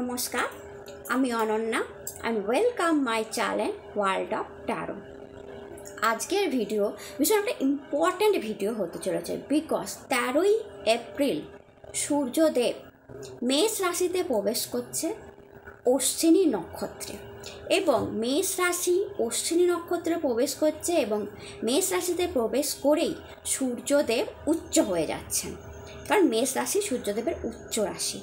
নমস্কার আমি Ananya and welcome my channel world of tarot আজকের ভিডিও ভীষণ একটা ইম্পর্ট্যান্ট ভিডিও হতে চলেছে বিকজ তেরোই এপ্রিল সূর্যদেব মেষ রাশিতে প্রবেশ করছে অশ্বিনী নক্ষত্রে এবং মেষ রাশি অশ্বিনী নক্ষত্রে প্রবেশ করছে এবং মেষ রাশিতে প্রবেশ করেই সূর্যদেব উচ্চ হয়ে যাচ্ছেন কারণ মেষ রাশি সূর্যদেবের উচ্চ রাশি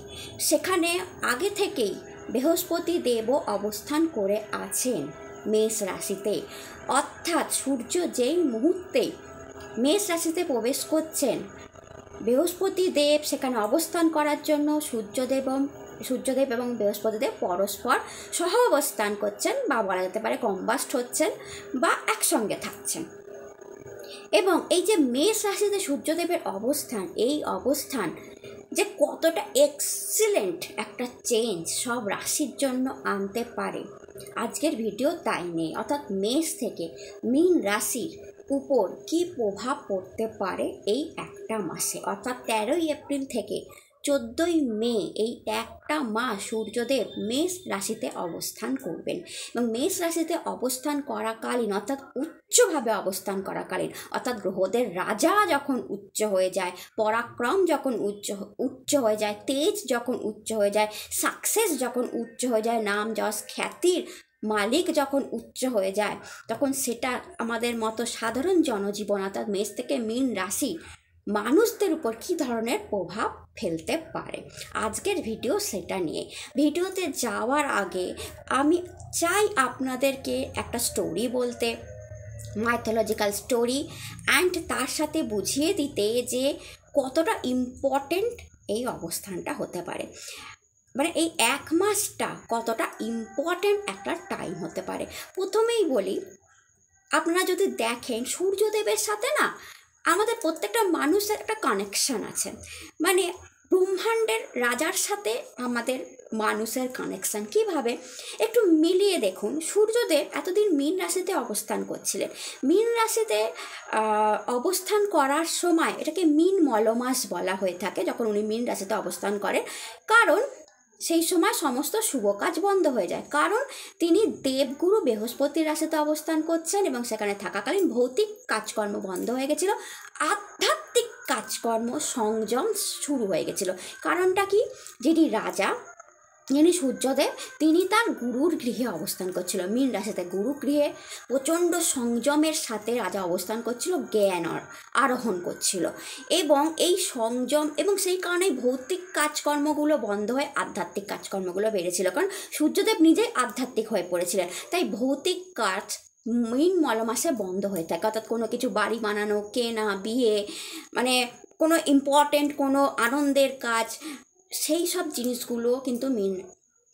সেখানে আগে থেকেই বৃহস্পতি দেব অবস্থান করে আছেন মেষ রাশিতে অর্থাৎ সূর্য যেই মুহূর্তে মেষ রাশিতে প্রবেশ করছেন বৃহস্পতি দেব সেখানে অবস্থান করার জন্য সূর্যদেব সূর্যদেব এবং বৃহস্পতিদেব পরস্পর সহ অবস্থান করছেন বা বলা যেতে পারে কম্বাস্ট হচ্ছেন বা একসঙ্গে থাকছেন এবং এই যে মেষ রাশিতে সূর্যদেবের অবস্থান এই অবস্থান যে কতটা এক্সিলেন্ট একটা চেঞ্জ সব রাশির জন্য আনতে পারে আজকের ভিডিও তাই নেই অর্থাৎ মেষ থেকে মীন রাশির উপর কি প্রভাব পড়তে পারে এই একটা মাসে অর্থাৎ তেরোই এপ্রিল থেকে চোদ্দোই মে এই একটা মাস সূর্যদেব মেষ রাশিতে অবস্থান করবেন এবং মেষ রাশিতে অবস্থান করাকালীন অর্থাৎ উচ্চভাবে অবস্থান করাকালীন অর্থাৎ গ্রহদের রাজা যখন উচ্চ হয়ে যায় পরাক্রম যখন উচ্চ উচ্চ হয়ে যায় তেজ যখন উচ্চ হয়ে যায় সাকসেস যখন উচ্চ হয়ে যায় নাম যশ খ্যাতির মালিক যখন উচ্চ হয়ে যায় তখন সেটা আমাদের মতো সাধারণ জনজীবন অর্থাৎ মেষ থেকে মীন রাশি মানুষদের উপর কী ধরনের প্রভাব ফেলতে পারে আজকের ভিডিও সেটা নিয়ে ভিডিওতে যাওয়ার আগে আমি চাই আপনাদেরকে একটা স্টোরি বলতে মাইথোলজিক্যাল স্টোরি অ্যান্ড তার সাথে বুঝিয়ে দিতে যে কতটা ইম্পর্টেন্ট এই অবস্থানটা হতে পারে মানে এই এক মাসটা কতটা ইম্পর্ট্যান্ট একটা টাইম হতে পারে প্রথমেই বলি আপনারা যদি দেখেন সূর্যদেবের সাথে না আমাদের প্রত্যেকটা মানুষের একটা কানেকশান আছে মানে ব্রহ্মাণ্ডের রাজার সাথে আমাদের মানুষের কানেকশান কিভাবে একটু মিলিয়ে দেখুন সূর্যদেব এতদিন মীন রাশিতে অবস্থান করছিলেন মীন রাশিতে অবস্থান করার সময় এটাকে মীন মলমাস বলা হয়ে থাকে যখন উনি মীন রাশিতে অবস্থান করেন কারণ সেই সময় সমস্ত শুভ কাজ বন্ধ হয়ে যায় কারণ তিনি দেবগুরু বৃহস্পতির রাশিতে অবস্থান করছেন এবং সেখানে থাকাকালীন ভৌতিক কাজকর্ম বন্ধ হয়ে গেছিল আধ্যাত্মিক কাজকর্ম সংযম শুরু হয়ে গেছিল কারণটা কি যিনি রাজা যিনি সূর্যদেব তিনি তার গুরুর গৃহে অবস্থান করছিল মীন রাশিতে গুরু গৃহে প্রচণ্ড সংযমের সাথে রাজা অবস্থান করছিল জ্ঞান আরোহণ করছিল এবং এই সংযম এবং সেই কারণে ভৌতিক কাজকর্মগুলো বন্ধ হয়ে আধ্যাত্মিক কাজকর্মগুলো বেড়েছিল কারণ সূর্যদেব নিজেই আধ্যাত্মিক হয়ে পড়েছিলেন তাই ভৌতিক কাজ মীন মলমাসে বন্ধ হয়ে থাকে অর্থাৎ কোনো কিছু বাড়ি বানানো কেনা বিয়ে মানে কোনো ইম্পর্টেন্ট কোনো আনন্দের কাজ সেই সব জিনিসগুলো কিন্তু মিন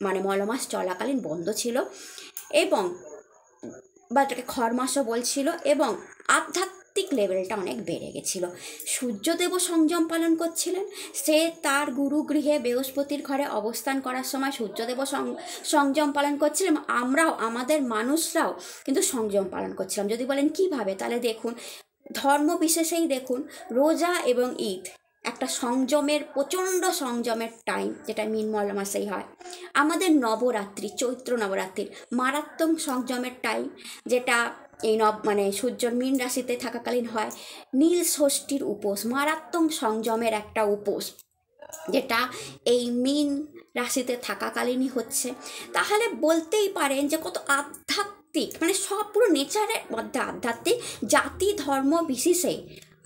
মানে মলমাস চলাকালীন বন্ধ ছিল এবং বা তাকে খরমাসও বলছিল এবং আধ্যাত্মিক লেভেলটা অনেক বেড়ে গেছিলো সূর্যদেব সংযম পালন করছিলেন সে তার গুরু গৃহে বৃহস্পতির ঘরে অবস্থান করার সময় সূর্যদেব সংযম পালন করছিলেন আমরাও আমাদের মানুষরাও কিন্তু সংযম পালন করছিলাম যদি বলেন কিভাবে তাহলে দেখুন ধর্ম বিশেষেই দেখুন রোজা এবং ঈদ একটা সংযমের প্রচণ্ড সংযমের টাইম যেটা মিনমল মাসেই হয় আমাদের নবরাত্রি চৈত্র নবরাত্রির মারাত্মক সংযমের টাইম যেটা এই নব মানে সূর্য মিন রাশিতে থাকাকালীন হয় নীল ষষ্ঠীর উপোস মারাত্মক সংযমের একটা উপোস যেটা এই মিন রাশিতে থাকাকালীনই হচ্ছে তাহলে বলতেই পারেন যে কত আধ্যাত্মিক মানে সব পুরো নেচারের মধ্যে আধ্যাত্মিক জাতি ধর্ম বিশেষে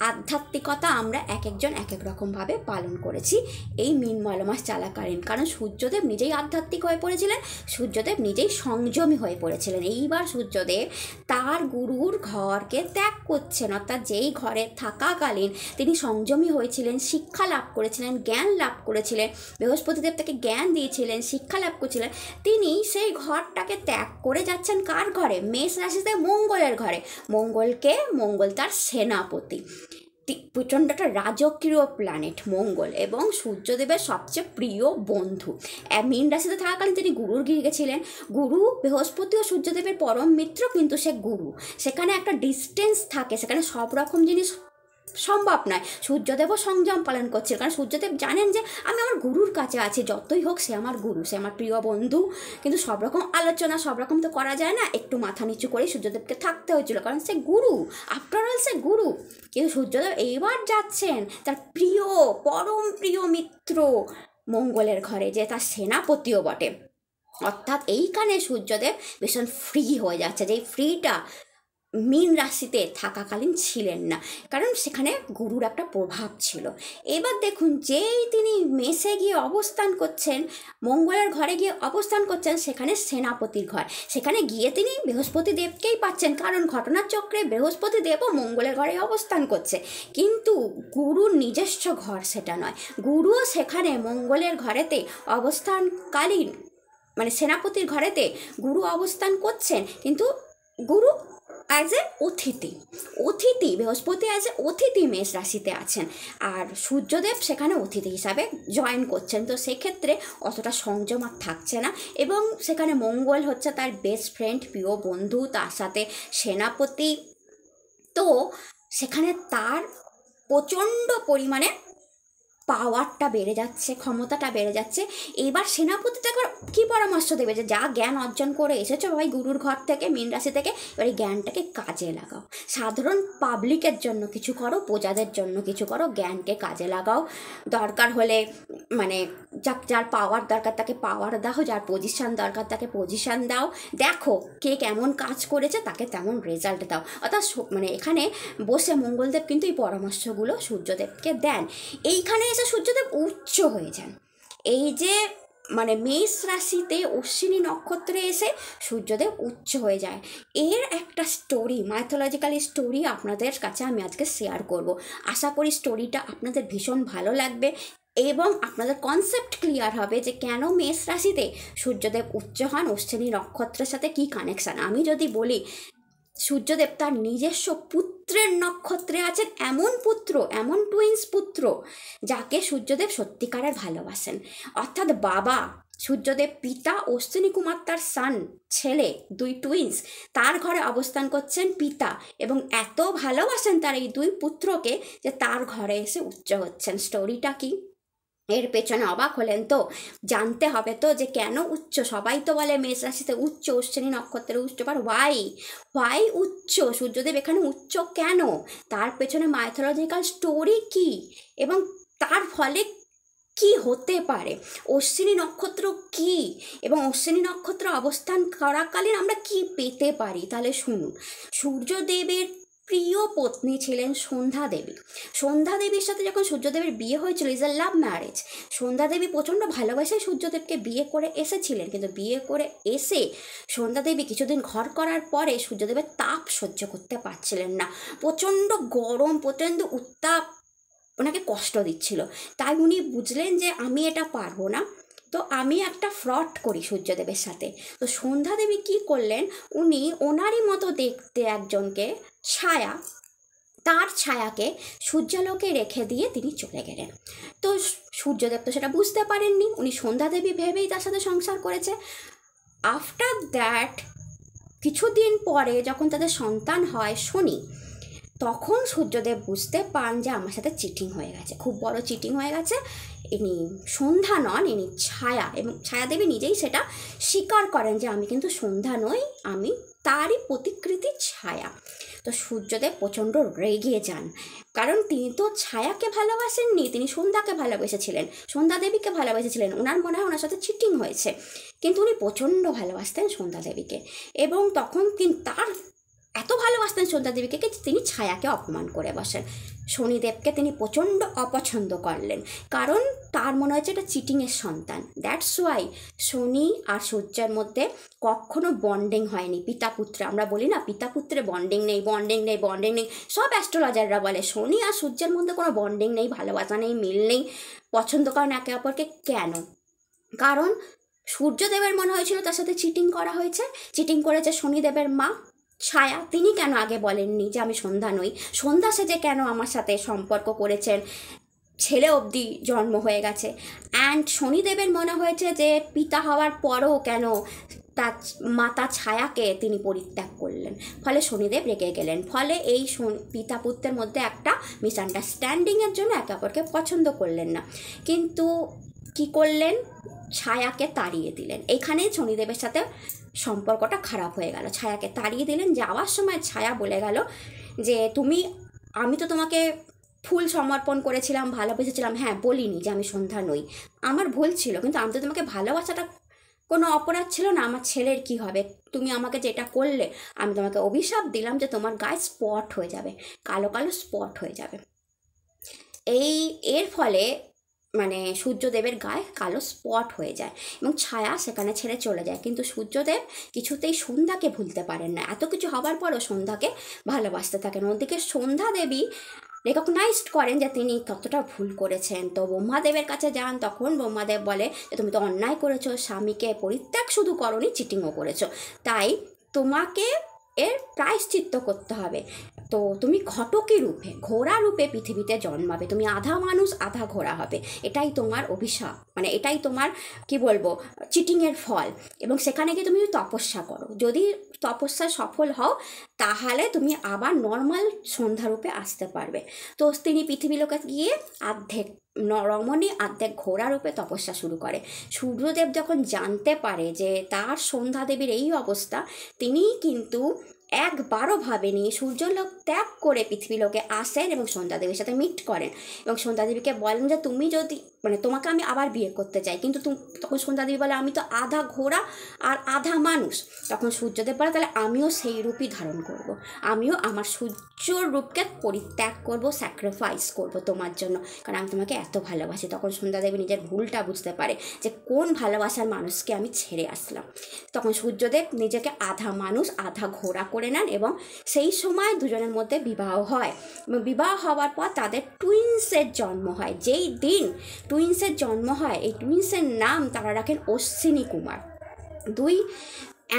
আধ্যাত্মিকতা আমরা এক একজন এক এক রকমভাবে পালন করেছি এই মিন মলমাস চালাকালীন কারণ সূর্যদেব নিজেই আধ্যাত্মিক হয়ে পড়েছিলেন সূর্যদেব নিজেই সংযমী হয়ে পড়েছিলেন এইবার সূর্যদেব তার গুরুর ঘরকে ত্যাগ করছেন অর্থাৎ যেই ঘরে থাকাকালীন তিনি সংযমী হয়েছিলেন শিক্ষা লাভ করেছিলেন জ্ঞান লাভ করেছিলেন বৃহস্পতিদেব তাকে জ্ঞান দিয়েছিলেন শিক্ষা লাভ করছিলেন তিনি সেই ঘরটাকে ত্যাগ করে যাচ্ছেন কার ঘরে মেষ রাশিতে মঙ্গলের ঘরে মঙ্গলকে মঙ্গল তার সেনাপতি প্রচণ্ড একটা রাজকীয় প্ল্যানেট মঙ্গল এবং সূর্যদেবের সবচেয়ে প্রিয় বন্ধু মীন রাশিতে থাকাকালীন তিনি গুরুর গিয়ে গেছিলেন গুরু বৃহস্পতি ও সূর্যদেবের পরম মিত্র কিন্তু সে গুরু সেখানে একটা ডিস্টেন্স থাকে সেখানে সব রকম জিনিস সম্ভব নয় সূর্যদেবও সংযম পালন করছে কারণ সূর্যদেব জানেন যে আমি আমার গুরুর কাছে আছি যতই হোক সে আমার গুরু সে আমার প্রিয় বন্ধু কিন্তু সব রকম আলোচনা সব রকম তো করা যায় না একটু মাথা নিচু করে সূর্যদেবকে থাকতে হয়েছিল কারণ সে গুরু আফটার অল সে গুরু কিন্তু সূর্যদেব এইবার যাচ্ছেন তার প্রিয় পরম প্রিয় মিত্র মঙ্গলের ঘরে যে তার সেনাপতিও বটে অর্থাৎ এইখানে সূর্যদেব ভীষণ ফ্রি হয়ে যাচ্ছে যে ফ্রিটা মীন রাশিতে থাকাকালীন ছিলেন না কারণ সেখানে গুরুর একটা প্রভাব ছিল এবার দেখুন যেই তিনি মেসে গিয়ে অবস্থান করছেন মঙ্গলের ঘরে গিয়ে অবস্থান করছেন সেখানে সেনাপতির ঘর সেখানে গিয়ে তিনি বৃহস্পতি দেবকেই পাচ্ছেন কারণ ঘটনার চক্রে বৃহস্পতি দেবও মঙ্গলের ঘরে অবস্থান করছে কিন্তু গুরুর নিজস্ব ঘর সেটা নয় গুরুও সেখানে মঙ্গলের ঘরেতে অবস্থানকালীন মানে সেনাপতির ঘরেতে গুরু অবস্থান করছেন কিন্তু গুরু অ্যাজ এ অতিথি অতিথি বৃহস্পতি অ্যাজ এ অতিথি মেষ রাশিতে আছেন আর সূর্যদেব সেখানে অতিথি হিসাবে জয়েন করছেন তো সেক্ষেত্রে অতটা সংযম আর থাকছে না এবং সেখানে মঙ্গল হচ্ছে তার বেস্ট ফ্রেন্ড প্রিয় বন্ধু তার সাথে সেনাপতি তো সেখানে তার প্রচণ্ড পরিমাণে পাওয়ারটা বেড়ে যাচ্ছে ক্ষমতাটা বেড়ে যাচ্ছে এবার সেনাপতিতে একবার কী পরামর্শ দেবে যে যা জ্ঞান অর্জন করে এসেছো ভাই গুরুর ঘর থেকে মীন রাশি থেকে এবার এই জ্ঞানটাকে কাজে লাগাও সাধারণ পাবলিকের জন্য কিছু করো প্রজাদের জন্য কিছু করো জ্ঞানকে কাজে লাগাও দরকার হলে মানে যা যার পাওয়ার দরকার তাকে পাওয়ার দাও যার পজিশান দরকার তাকে পজিশান দাও দেখো কে কেমন কাজ করেছে তাকে তেমন রেজাল্ট দাও অর্থাৎ মানে এখানে বসে মঙ্গলদেব কিন্তু এই পরামর্শগুলো সূর্যদেবকে দেন এইখানে শেষে সূর্যদেব উচ্চ হয়ে যান এই যে মানে মেষ রাশিতে অশ্বিনী নক্ষত্রে এসে সূর্যদেব উচ্চ হয়ে যায় এর একটা স্টোরি মাইথোলজিক্যাল স্টোরি আপনাদের কাছে আমি আজকে শেয়ার করব আশা করি স্টোরিটা আপনাদের ভীষণ ভালো লাগবে এবং আপনাদের কনসেপ্ট ক্লিয়ার হবে যে কেন মেষ রাশিতে সূর্যদেব উচ্চ হন অশ্বিনী নক্ষত্রের সাথে কি কানেকশান আমি যদি বলি সূর্যদেব তার নিজস্ব পুত্রের নক্ষত্রে আছেন এমন পুত্র এমন টুইন্স পুত্র যাকে সূর্যদেব সত্যিকারের ভালোবাসেন অর্থাৎ বাবা সূর্যদেব পিতা অশ্বিনী কুমার তার সান ছেলে দুই টুইন্স তার ঘরে অবস্থান করছেন পিতা এবং এত ভালোবাসেন তার এই দুই পুত্রকে যে তার ঘরে এসে উচ্চ হচ্ছেন স্টোরিটা কি এর পেছনে অবাক হলেন তো জানতে হবে তো যে কেন উচ্চ সবাই তো বলে মেষ রাশিতে উচ্চ অশ্বিনী নক্ষত্রের উচ্চ পার ওয়াই ওয়াই উচ্চ সূর্যদেব এখানে উচ্চ কেন তার পেছনে মাইথোলজিক্যাল স্টোরি কি এবং তার ফলে কি হতে পারে অশ্বিনী নক্ষত্র কি এবং অশ্বিনী নক্ষত্র অবস্থান করাকালীন আমরা কি পেতে পারি তাহলে শুনুন সূর্যদেবের প্রিয় পত্নী ছিলেন সন্ধ্যা দেবী সন্ধ্যা দেবীর সাথে যখন সূর্যদেবের বিয়ে হয়েছিল ইজ আ লাভ ম্যারেজ সন্ধ্যা দেবী প্রচণ্ড ভালোবাসায় সূর্যদেবকে বিয়ে করে এসেছিলেন কিন্তু বিয়ে করে এসে সন্ধ্যা দেবী কিছুদিন ঘর করার পরে সূর্যদেবের তাপ সহ্য করতে পারছিলেন না প্রচণ্ড গরম প্রচণ্ড উত্তাপ ওনাকে কষ্ট দিচ্ছিল তাই উনি বুঝলেন যে আমি এটা পারবো না তো আমি একটা ফ্রড করি সূর্যদেবের সাথে তো সন্ধ্যা দেবী কী করলেন উনি ওনারই মতো দেখতে একজনকে ছায়া তার ছায়াকে সূর্যালোকে রেখে দিয়ে তিনি চলে গেলেন তো সূর্যদেব তো সেটা বুঝতে পারেননি উনি সন্ধ্যাদেবী ভেবেই তার সাথে সংসার করেছে আফটার দ্যাট কিছুদিন পরে যখন তাদের সন্তান হয় শনি তখন সূর্যদেব বুঝতে পান যে আমার সাথে চিটিং হয়ে গেছে খুব বড় চিটিং হয়ে গেছে ইনি সন্ধ্যা নন ইনি ছায়া এবং ছায়াদেবী নিজেই সেটা স্বীকার করেন যে আমি কিন্তু সন্ধ্যা নই আমি তারই প্রতিকৃতি ছায়া তো সূর্যদেব প্রচণ্ড রেগে যান কারণ তিনি তো ছায়াকে ভালোবাসেননি তিনি সন্ধ্যাকে ভালোবেসেছিলেন সন্ধ্যা দেবীকে ভালোবেসেছিলেন ওনার মনে হয় ওনার সাথে চিটিং হয়েছে কিন্তু উনি প্রচণ্ড ভালোবাসতেন সন্ধ্যা দেবীকে এবং তখন তিনি তার এত ভালোবাসতেন দেবীকে সন্ধ্যাদেবীকে তিনি ছায়াকে অপমান করে বসেন শনিদেবকে তিনি প্রচণ্ড অপছন্দ করলেন কারণ তার মনে হয়েছে এটা চিটিংয়ের সন্তান দ্যাটস ওয়াই শনি আর সূর্যের মধ্যে কখনো বন্ডিং হয়নি পিতা পুত্রে আমরা বলি না পিতা পুত্রে বন্ডিং নেই বন্ডিং নেই বন্ডিং নেই সব অ্যাস্ট্রোলজাররা বলে শনি আর সূর্যের মধ্যে কোনো বন্ডিং নেই ভালোবাসা নেই মিল নেই পছন্দ করেন একে অপরকে কেন কারণ সূর্যদেবের মনে হয়েছিল তার সাথে চিটিং করা হয়েছে চিটিং করেছে শনিদেবের মা ছায়া তিনি কেন আগে বলেননি যে আমি সন্ধ্যা নই সন্ধ্যা সেজে কেন আমার সাথে সম্পর্ক করেছেন ছেলে অবধি জন্ম হয়ে গেছে অ্যান্ড শনিদেবের মনে হয়েছে যে পিতা হওয়ার পরও কেন তার মাতা ছায়াকে তিনি পরিত্যাগ করলেন ফলে শনিদেব রেগে গেলেন ফলে এই পিতা পুত্রের মধ্যে একটা মিসআন্ডারস্ট্যান্ডিংয়ের জন্য একে অপরকে পছন্দ করলেন না কিন্তু কি করলেন ছায়াকে তাড়িয়ে দিলেন এখানেই শনিদেবের সাথে সম্পর্কটা খারাপ হয়ে গেল ছায়াকে তাড়িয়ে দিলেন যাওয়ার সময় ছায়া বলে গেল যে তুমি আমি তো তোমাকে ফুল সমর্পণ করেছিলাম ভালোবেসেছিলাম হ্যাঁ বলিনি যে আমি সন্ধ্যা নই আমার ভুল ছিল কিন্তু আমি তো তোমাকে ভালোবাসাটা কোনো অপরাধ ছিল না আমার ছেলের কি হবে তুমি আমাকে যেটা করলে আমি তোমাকে অভিশাপ দিলাম যে তোমার গায়ে স্পট হয়ে যাবে কালো কালো স্পট হয়ে যাবে এই এর ফলে মানে সূর্যদেবের গায়ে কালো স্পট হয়ে যায় এবং ছায়া সেখানে ছেড়ে চলে যায় কিন্তু সূর্যদেব কিছুতেই সন্ধ্যাকে ভুলতে পারেন না এত কিছু হবার পরও সন্ধ্যাকে ভালোবাসতে থাকেন ওদিকে সন্ধ্যা দেবী রেকগনাইজড করেন যে তিনি কতটা ভুল করেছেন তো ব্রহ্মাদেবের কাছে যান তখন ব্রহ্মাদেব বলে যে তুমি তো অন্যায় করেছো স্বামীকে পরিত্যাগ শুধু করনি চিটিংও করেছো তাই তোমাকে এর প্রায়শ্চিত্ত করতে হবে তো তুমি ঘটকে রূপে ঘোড়া রূপে পৃথিবীতে জন্মাবে তুমি আধা মানুষ আধা ঘোড়া হবে এটাই তোমার অভিশাপ মানে এটাই তোমার কি বলবো চিটিংয়ের ফল এবং সেখানে গিয়ে তুমি তপস্যা করো যদি তপস্যা সফল হও তাহলে তুমি আবার নর্মাল সন্ধ্যারূপে আসতে পারবে তো তিনি পৃথিবী লোকে গিয়ে আর্ধেক রমণী অর্ধেক ঘোড়ারূপে তপস্যা শুরু করে সূর্যদেব যখন জানতে পারে যে তার সন্ধ্যাদেবীর এই অবস্থা তিনি কিন্তু একবারও ভাবেনি সূর্যলোক ত্যাগ করে পৃথিবীলোকে আসেন এবং সন্ধ্যাদেবীর সাথে মিট করেন এবং সন্ধ্যাদেবীকে বলেন যে তুমি যদি মানে তোমাকে আমি আবার বিয়ে করতে চাই কিন্তু তখন সন্ধ্যাদেবী বলে আমি তো আধা ঘোড়া আর আধা মানুষ তখন সূর্যদেব বলে তাহলে আমিও সেই রূপই ধারণ করব। আমিও আমার সূর্য রূপকে পরিত্যাগ করব স্যাক্রিফাইস করব তোমার জন্য কারণ আমি তোমাকে এত ভালোবাসি তখন সন্ধ্যাদেবী নিজের ভুলটা বুঝতে পারে যে কোন ভালোবাসার মানুষকে আমি ছেড়ে আসলাম তখন সূর্যদেব নিজেকে আধা মানুষ আধা ঘোড়া করে করে নেন এবং সেই সময় দুজনের মধ্যে বিবাহ হয় বিবাহ হওয়ার পর তাদের টুইন্সের জন্ম হয় যেই দিন টুইন্সের জন্ম হয় এই টুইন্সের নাম তারা রাখেন অশ্বিনী কুমার দুই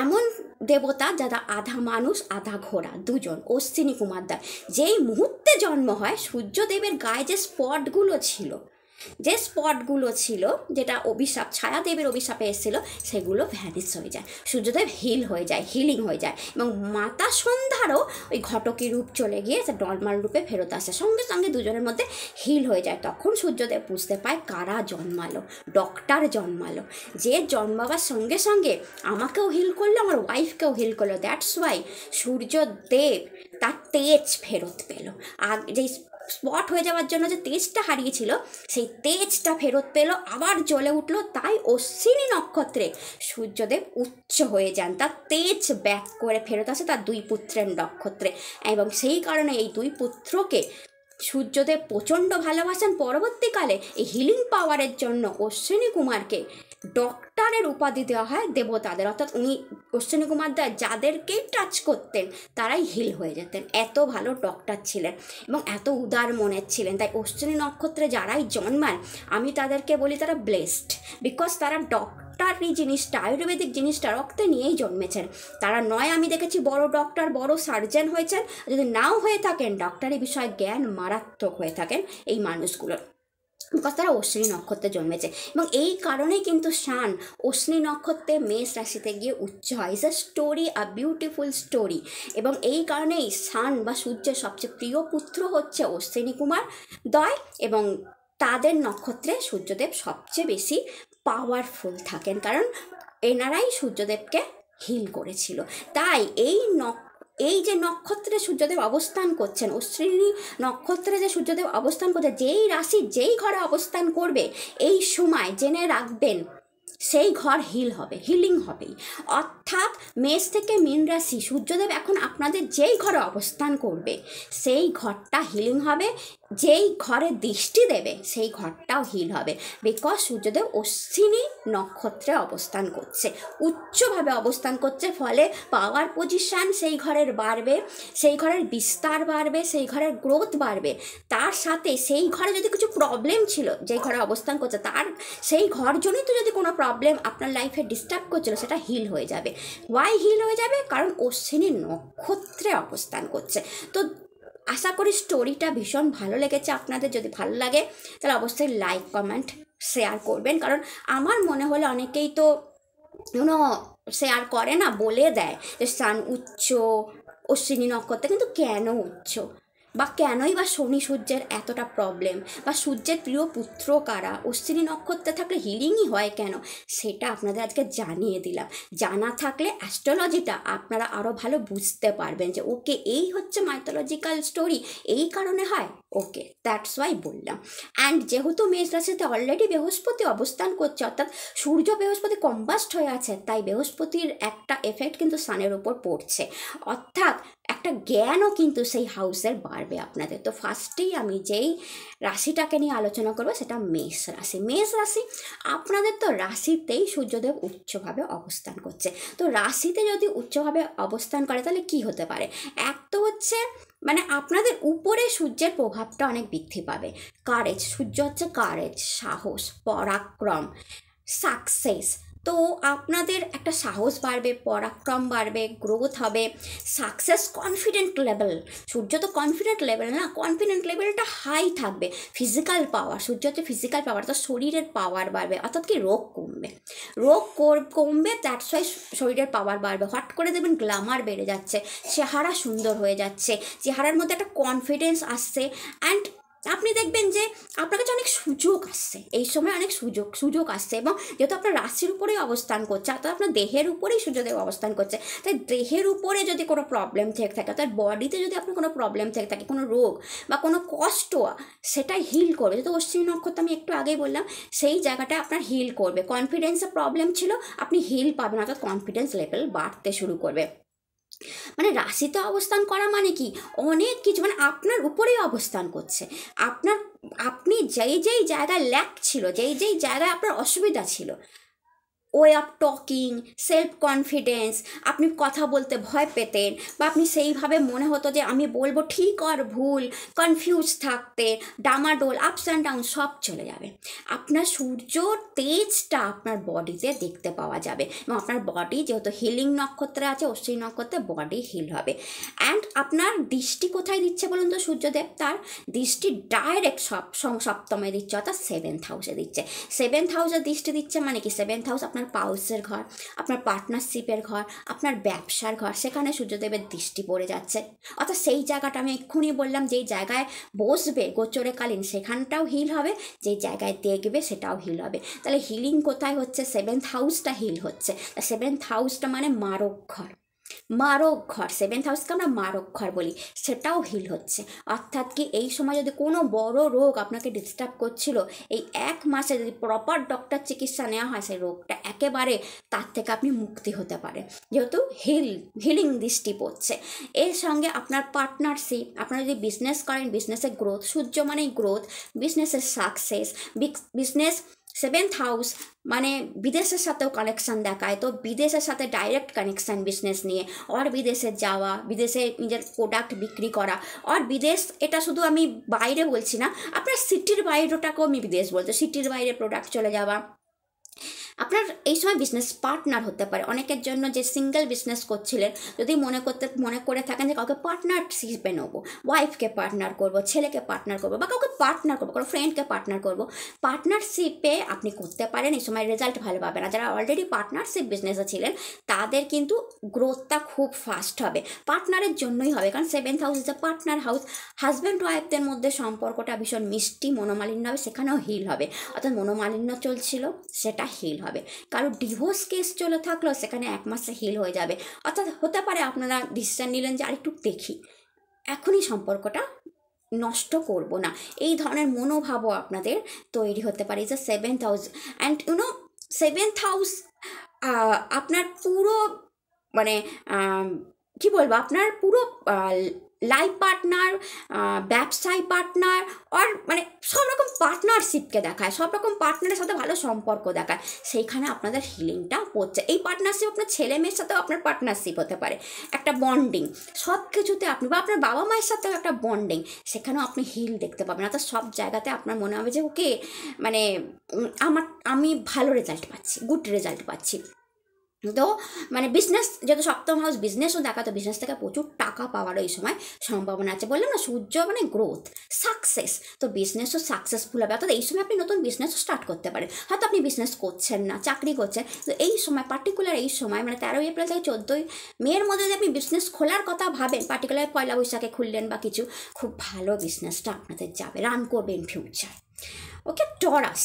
এমন দেবতা যারা আধা মানুষ আধা ঘোড়া দুজন অশ্বিনী কুমার দা যেই মুহূর্তে জন্ম হয় সূর্যদেবের গায়ে যে স্পটগুলো ছিল যে স্পটগুলো ছিল যেটা অভিশাপ ছায়াদেবের অভিশাপে এসেছিল সেগুলো ভ্যানিস হয়ে যায় সূর্যদেব হিল হয়ে যায় হিলিং হয়ে যায় এবং মাতা সন্ধ্যারও ওই ঘটকি রূপ চলে গিয়ে সে নর্মাল রূপে ফেরত আসে সঙ্গে সঙ্গে দুজনের মধ্যে হিল হয়ে যায় তখন সূর্যদেব বুঝতে পায় কারা জন্মালো ডক্টর জন্মালো যে জন্মাবার সঙ্গে সঙ্গে আমাকেও হিল করলো আমার ওয়াইফকেও হিল করলো দ্যাটস ওয়াই সূর্যদেব তার তেজ ফেরত পেল আগ যেই স্পট হয়ে যাওয়ার জন্য যে তেজটা হারিয়েছিল সেই তেজটা ফেরত পেল আবার জ্বলে উঠল তাই অশ্বিনী নক্ষত্রে সূর্যদেব উচ্চ হয়ে যান তার তেজ ব্যাক করে ফেরত আসে তার দুই পুত্রের নক্ষত্রে এবং সেই কারণে এই দুই পুত্রকে সূর্যদেব প্রচণ্ড ভালোবাসেন পরবর্তীকালে এই হিলিং পাওয়ারের জন্য অশ্বিনী কুমারকে ডক্টরের উপাধি দেওয়া হয় দেবতাদের অর্থাৎ উনি অশ্বিনী কুমার দা যাদেরকেই টাচ করতেন তারাই হিল হয়ে যেতেন এত ভালো ডক্টর ছিলেন এবং এত উদার মনের ছিলেন তাই অশ্বিনী নক্ষত্রে যারাই জন্মান আমি তাদেরকে বলি তারা ব্লেসড বিকজ তারা ডক্টর এই জিনিসটা আয়ুর্বেদিক জিনিসটা রক্তে নিয়েই জন্মেছেন তারা নয় আমি দেখেছি বড় ডক্টর বড় সার্জন হয়েছেন যদি নাও হয়ে থাকেন ডক্টরি বিষয়ে জ্ঞান মারাত্মক হয়ে থাকেন এই মানুষগুলোর বিকজ তারা অশ্বিনী নক্ষত্রে জন্মেছে এবং এই কারণেই কিন্তু শান অশ্বিনী নক্ষত্রে মেষ রাশিতে গিয়ে উচ্চ হয় is a story a beautiful story এবং এই কারণেই শান বা সূর্যের সবচেয়ে প্রিয় পুত্র হচ্ছে অশ্বিনী কুমার দয় এবং তাদের নক্ষত্রে সূর্যদেব সবচেয়ে বেশি পাওয়ারফুল থাকেন কারণ এনারাই সূর্যদেবকে হিল করেছিল তাই এই নক এই যে নক্ষত্রে সূর্যদেব অবস্থান করছেন অশ্বিনী নক্ষত্রে যে সূর্যদেব অবস্থান করছে যেই রাশি যেই ঘরে অবস্থান করবে এই সময় জেনে রাখবেন সেই ঘর হিল হবে হিলিং হবে অর্থাৎ মেষ থেকে মীন রাশি সূর্যদেব এখন আপনাদের যেই ঘরে অবস্থান করবে সেই ঘরটা হিলিং হবে যেই ঘরে দৃষ্টি দেবে সেই ঘরটাও হিল হবে বিকজ সূর্যদেব অশ্বিনী নক্ষত্রে অবস্থান করছে উচ্চভাবে অবস্থান করছে ফলে পাওয়ার পজিশান সেই ঘরের বাড়বে সেই ঘরের বিস্তার বাড়বে সেই ঘরের গ্রোথ বাড়বে তার সাথে সেই ঘরে যদি কিছু প্রবলেম ছিল যে ঘরে অবস্থান করছে তার সেই ঘর জন্যই তো যদি কোনো প্রবলেম আপনার লাইফে ডিস্টার্ব করছিল সেটা হিল হয়ে যাবে ওয়াই হিল হয়ে যাবে কারণ অশ্বিনী নক্ষত্রে অবস্থান করছে তো আশা করি স্টোরিটা ভীষণ ভালো লেগেছে আপনাদের যদি ভালো লাগে তাহলে অবশ্যই লাইক কমেন্ট শেয়ার করবেন কারণ আমার মনে হলে অনেকেই তো কোনো শেয়ার করে না বলে দেয় যে সান উচ্চ অশ্বিনী নক্ষত্র কিন্তু কেন উচ্চ বা কেনই বা শনি সূর্যের এতটা প্রবলেম বা সূর্যের প্রিয় পুত্র কারা অশ্বিনী নক্ষত্রে থাকলে হিলিংই হয় কেন সেটা আপনাদের আজকে জানিয়ে দিলাম জানা থাকলে অ্যাস্ট্রোলজিটা আপনারা আরও ভালো বুঝতে পারবেন যে ওকে এই হচ্ছে মাইথোলজিক্যাল স্টোরি এই কারণে হয় ওকে দ্যাটস ওয়াই বললাম অ্যান্ড যেহেতু মেষ রাশিতে অলরেডি বৃহস্পতি অবস্থান করছে অর্থাৎ সূর্য বৃহস্পতি কম্বাস্ট হয়ে আছে তাই বৃহস্পতির একটা এফেক্ট কিন্তু সানের উপর পড়ছে অর্থাৎ একটা জ্ঞানও কিন্তু সেই হাউসের বাড়বে আপনাদের তো ফার্স্টেই আমি যেই রাশিটাকে নিয়ে আলোচনা করবো সেটা মেষ রাশি মেষ রাশি আপনাদের তো রাশিতেই সূর্যদেব উচ্চভাবে অবস্থান করছে তো রাশিতে যদি উচ্চভাবে অবস্থান করে তাহলে কি হতে পারে এক তো হচ্ছে মানে আপনাদের উপরে সূর্যের প্রভাবটা অনেক বৃদ্ধি পাবে কারেজ সূর্য হচ্ছে কারেজ সাহস পরাক্রম সাকসেস তো আপনাদের একটা সাহস বাড়বে পরাক্রম বাড়বে গ্রোথ হবে সাকসেস কনফিডেন্ট লেভেল সূর্য তো কনফিডেন্ট লেভেল না কনফিডেন্ট লেভেলটা হাই থাকবে ফিজিক্যাল পাওয়ার সূর্য হচ্ছে ফিজিক্যাল পাওয়ার তো শরীরের পাওয়ার বাড়বে অর্থাৎ কি রোগ কমবে রোগ কমবে দ্যাটস ওয়াই শরীরের পাওয়ার বাড়বে হট করে দেবেন গ্লামার বেড়ে যাচ্ছে চেহারা সুন্দর হয়ে যাচ্ছে চেহারার মধ্যে একটা কনফিডেন্স আসছে অ্যান্ড আপনি দেখবেন যে আপনার কাছে অনেক সুযোগ আসছে এই সময় অনেক সুযোগ সুযোগ আসছে এবং যেহেতু আপনার রাশির উপরেই অবস্থান করছে অর্থাৎ আপনার দেহের উপরেই সূর্যদেব অবস্থান করছে তাই দেহের উপরে যদি কোনো প্রবলেম থেকে থাকে অর্থাৎ বডিতে যদি আপনার কোনো প্রবলেম থেকে থাকে কোনো রোগ বা কোনো কষ্ট সেটা হিল করবে যেহেতু অশ্বিনী নক্ষত্র আমি একটু আগেই বললাম সেই জায়গাটা আপনার হিল করবে কনফিডেন্সের প্রবলেম ছিল আপনি হিল পাবেন অর্থাৎ কনফিডেন্স লেভেল বাড়তে শুরু করবে মানে রাশিতে অবস্থান করা মানে কি অনেক কিছু মানে আপনার উপরেই অবস্থান করছে আপনার আপনি যেই যেই জায়গায় ল্যাক ছিল যেই যেই জায়গায় আপনার অসুবিধা ছিল way of talking self confidence আপনি কথা বলতে ভয় পেতেন বা আপনি সেইভাবে মনে হতো যে আমি বলবো ঠিক আর ভুল কনফিউজ থাকতে ডামাডোল আপস অ্যান্ড ডাউন সব চলে যাবে আপনার সূর্য তেজটা আপনার বডিতে দেখতে পাওয়া যাবে এবং আপনার বডি যেহেতু হিলিং নক্ষত্রে আছে অশ্বিনী নক্ষত্রে বডি হিল হবে অ্যান্ড আপনার দৃষ্টি কোথায় দিচ্ছে বলুন তো সূর্যদেব তার দৃষ্টি ডাইরেক্ট সব সপ্তমে দিচ্ছে অর্থাৎ সেভেন্থ হাউসে দিচ্ছে সেভেন্থ হাউসে দৃষ্টি দিচ্ছে মানে কি সেভেন্থ হাউস আপনার আপনার পাউসের ঘর আপনার পার্টনারশিপের ঘর আপনার ব্যবসার ঘর সেখানে সূর্যদেবের দৃষ্টি পড়ে যাচ্ছে অর্থাৎ সেই জায়গাটা আমি এক্ষুনি বললাম যেই জায়গায় বসবে গোচরেকালীন সেখানটাও হিল হবে যেই জায়গায় দেখবে সেটাও হিল হবে তাহলে হিলিং কোথায় হচ্ছে সেভেন্থ হাউসটা হিল হচ্ছে সেভেন্থ হাউসটা মানে মারক ঘর মারক ঘর সেভেন্থ হাউসকে আমরা মারক ঘর বলি সেটাও হিল হচ্ছে অর্থাৎ কি এই সময় যদি কোনো বড় রোগ আপনাকে ডিস্টার্ব করছিল এই এক মাসে যদি প্রপার ডক্টর চিকিৎসা নেওয়া হয় সেই রোগটা একেবারে তার থেকে আপনি মুক্তি হতে পারে যেহেতু হিল হিলিং দৃষ্টি পড়ছে এর সঙ্গে আপনার পার্টনারশিপ আপনারা যদি বিজনেস করেন বিজনেসের গ্রোথ সূর্য মানেই গ্রোথ বিজনেসের সাকসেস বিজনেস সেভেন্থ হাউস মানে বিদেশের সাথেও কানেকশান দেখায় তো বিদেশের সাথে ডাইরেক্ট কানেকশান বিজনেস নিয়ে অর বিদেশে যাওয়া বিদেশে নিজের প্রোডাক্ট বিক্রি করা অর বিদেশ এটা শুধু আমি বাইরে বলছি না আপনার সিটির বাইরেটাকেও আমি বিদেশ বলছি সিটির বাইরে প্রোডাক্ট চলে যাওয়া আপনার এই সময় বিজনেস পার্টনার হতে পারে অনেকের জন্য যে সিঙ্গেল বিজনেস করছিলেন যদি মনে করতে মনে করে থাকেন যে কাউকে পার্টনার হিসেবে নেবো ওয়াইফকে পার্টনার করব ছেলেকে পার্টনার করব বা কাউকে পার্টনার করবো কারো ফ্রেন্ডকে পার্টনার করব পার্টনারশিপে আপনি করতে পারেন এই সময় রেজাল্ট ভালো পাবেন আর যারা অলরেডি পার্টনারশিপ বিজনেসে ছিলেন তাদের কিন্তু গ্রোথটা খুব ফাস্ট হবে পার্টনারের জন্যই হবে কারণ seventh house is a partner house husband ওয়াইফদের মধ্যে সম্পর্কটা ভীষণ মিষ্টি মনোমালিন্য হবে সেখানেও হিল হবে অর্থাৎ মনোমালিন্য চলছিল সেটা হিল হবে হবে কারো ডিভোর্স কেস চলে থাকলেও সেখানে এক মাসে হিল হয়ে যাবে অর্থাৎ হতে পারে আপনারা ডিসিশান নিলেন যে আরেকটু দেখি এখনই সম্পর্কটা নষ্ট করব না এই ধরনের মনোভাবও আপনাদের তৈরি হতে পারে যে seventh house and you know seventh house আপনার পুরো মানে কি বলবো আপনার পুরো লাইফ পার্টনার ব্যবসায় পার্টনার আর মানে সব রকম পার্টনারশিপকে দেখায় সব রকম পার্টনারের সাথে ভালো সম্পর্ক দেখায় সেইখানে আপনাদের হিলিংটা পড়ছে এই পার্টনারশিপ আপনার ছেলে মেয়ের সাথেও আপনার পার্টনারশিপ হতে পারে একটা বন্ডিং সব কিছুতে আপনি বা আপনার বাবা মায়ের সাথেও একটা বন্ডিং সেখানেও আপনি হিল দেখতে পাবেন অর্থাৎ সব জায়গাতে আপনার মনে হবে যে ওকে মানে আমার আমি ভালো রেজাল্ট পাচ্ছি গুড রেজাল্ট পাচ্ছি তো মানে বিজনেস যেহেতু সপ্তম হাউস বিজনেসও দেখা তো বিজনেস থেকে প্রচুর টাকা পাওয়ারও এই সময় সম্ভাবনা আছে বললাম না সূর্য মানে গ্রোথ সাকসেস তো বিজনেসও সাকসেসফুল হবে অর্থাৎ এই সময় আপনি নতুন বিজনেসও স্টার্ট করতে পারেন হয়তো আপনি বিজনেস করছেন না চাকরি করছেন তো এই সময় পার্টিকুলার এই সময় মানে তেরোই এপ্রিল থেকে চোদ্দোই মেয়ের মধ্যে যদি আপনি বিজনেস খোলার কথা ভাবেন পার্টিকুলার পয়লা বৈশাখে খুললেন বা কিছু খুব ভালো বিজনেসটা আপনাদের যাবে রান করবেন ফিউচার ওকে টরাস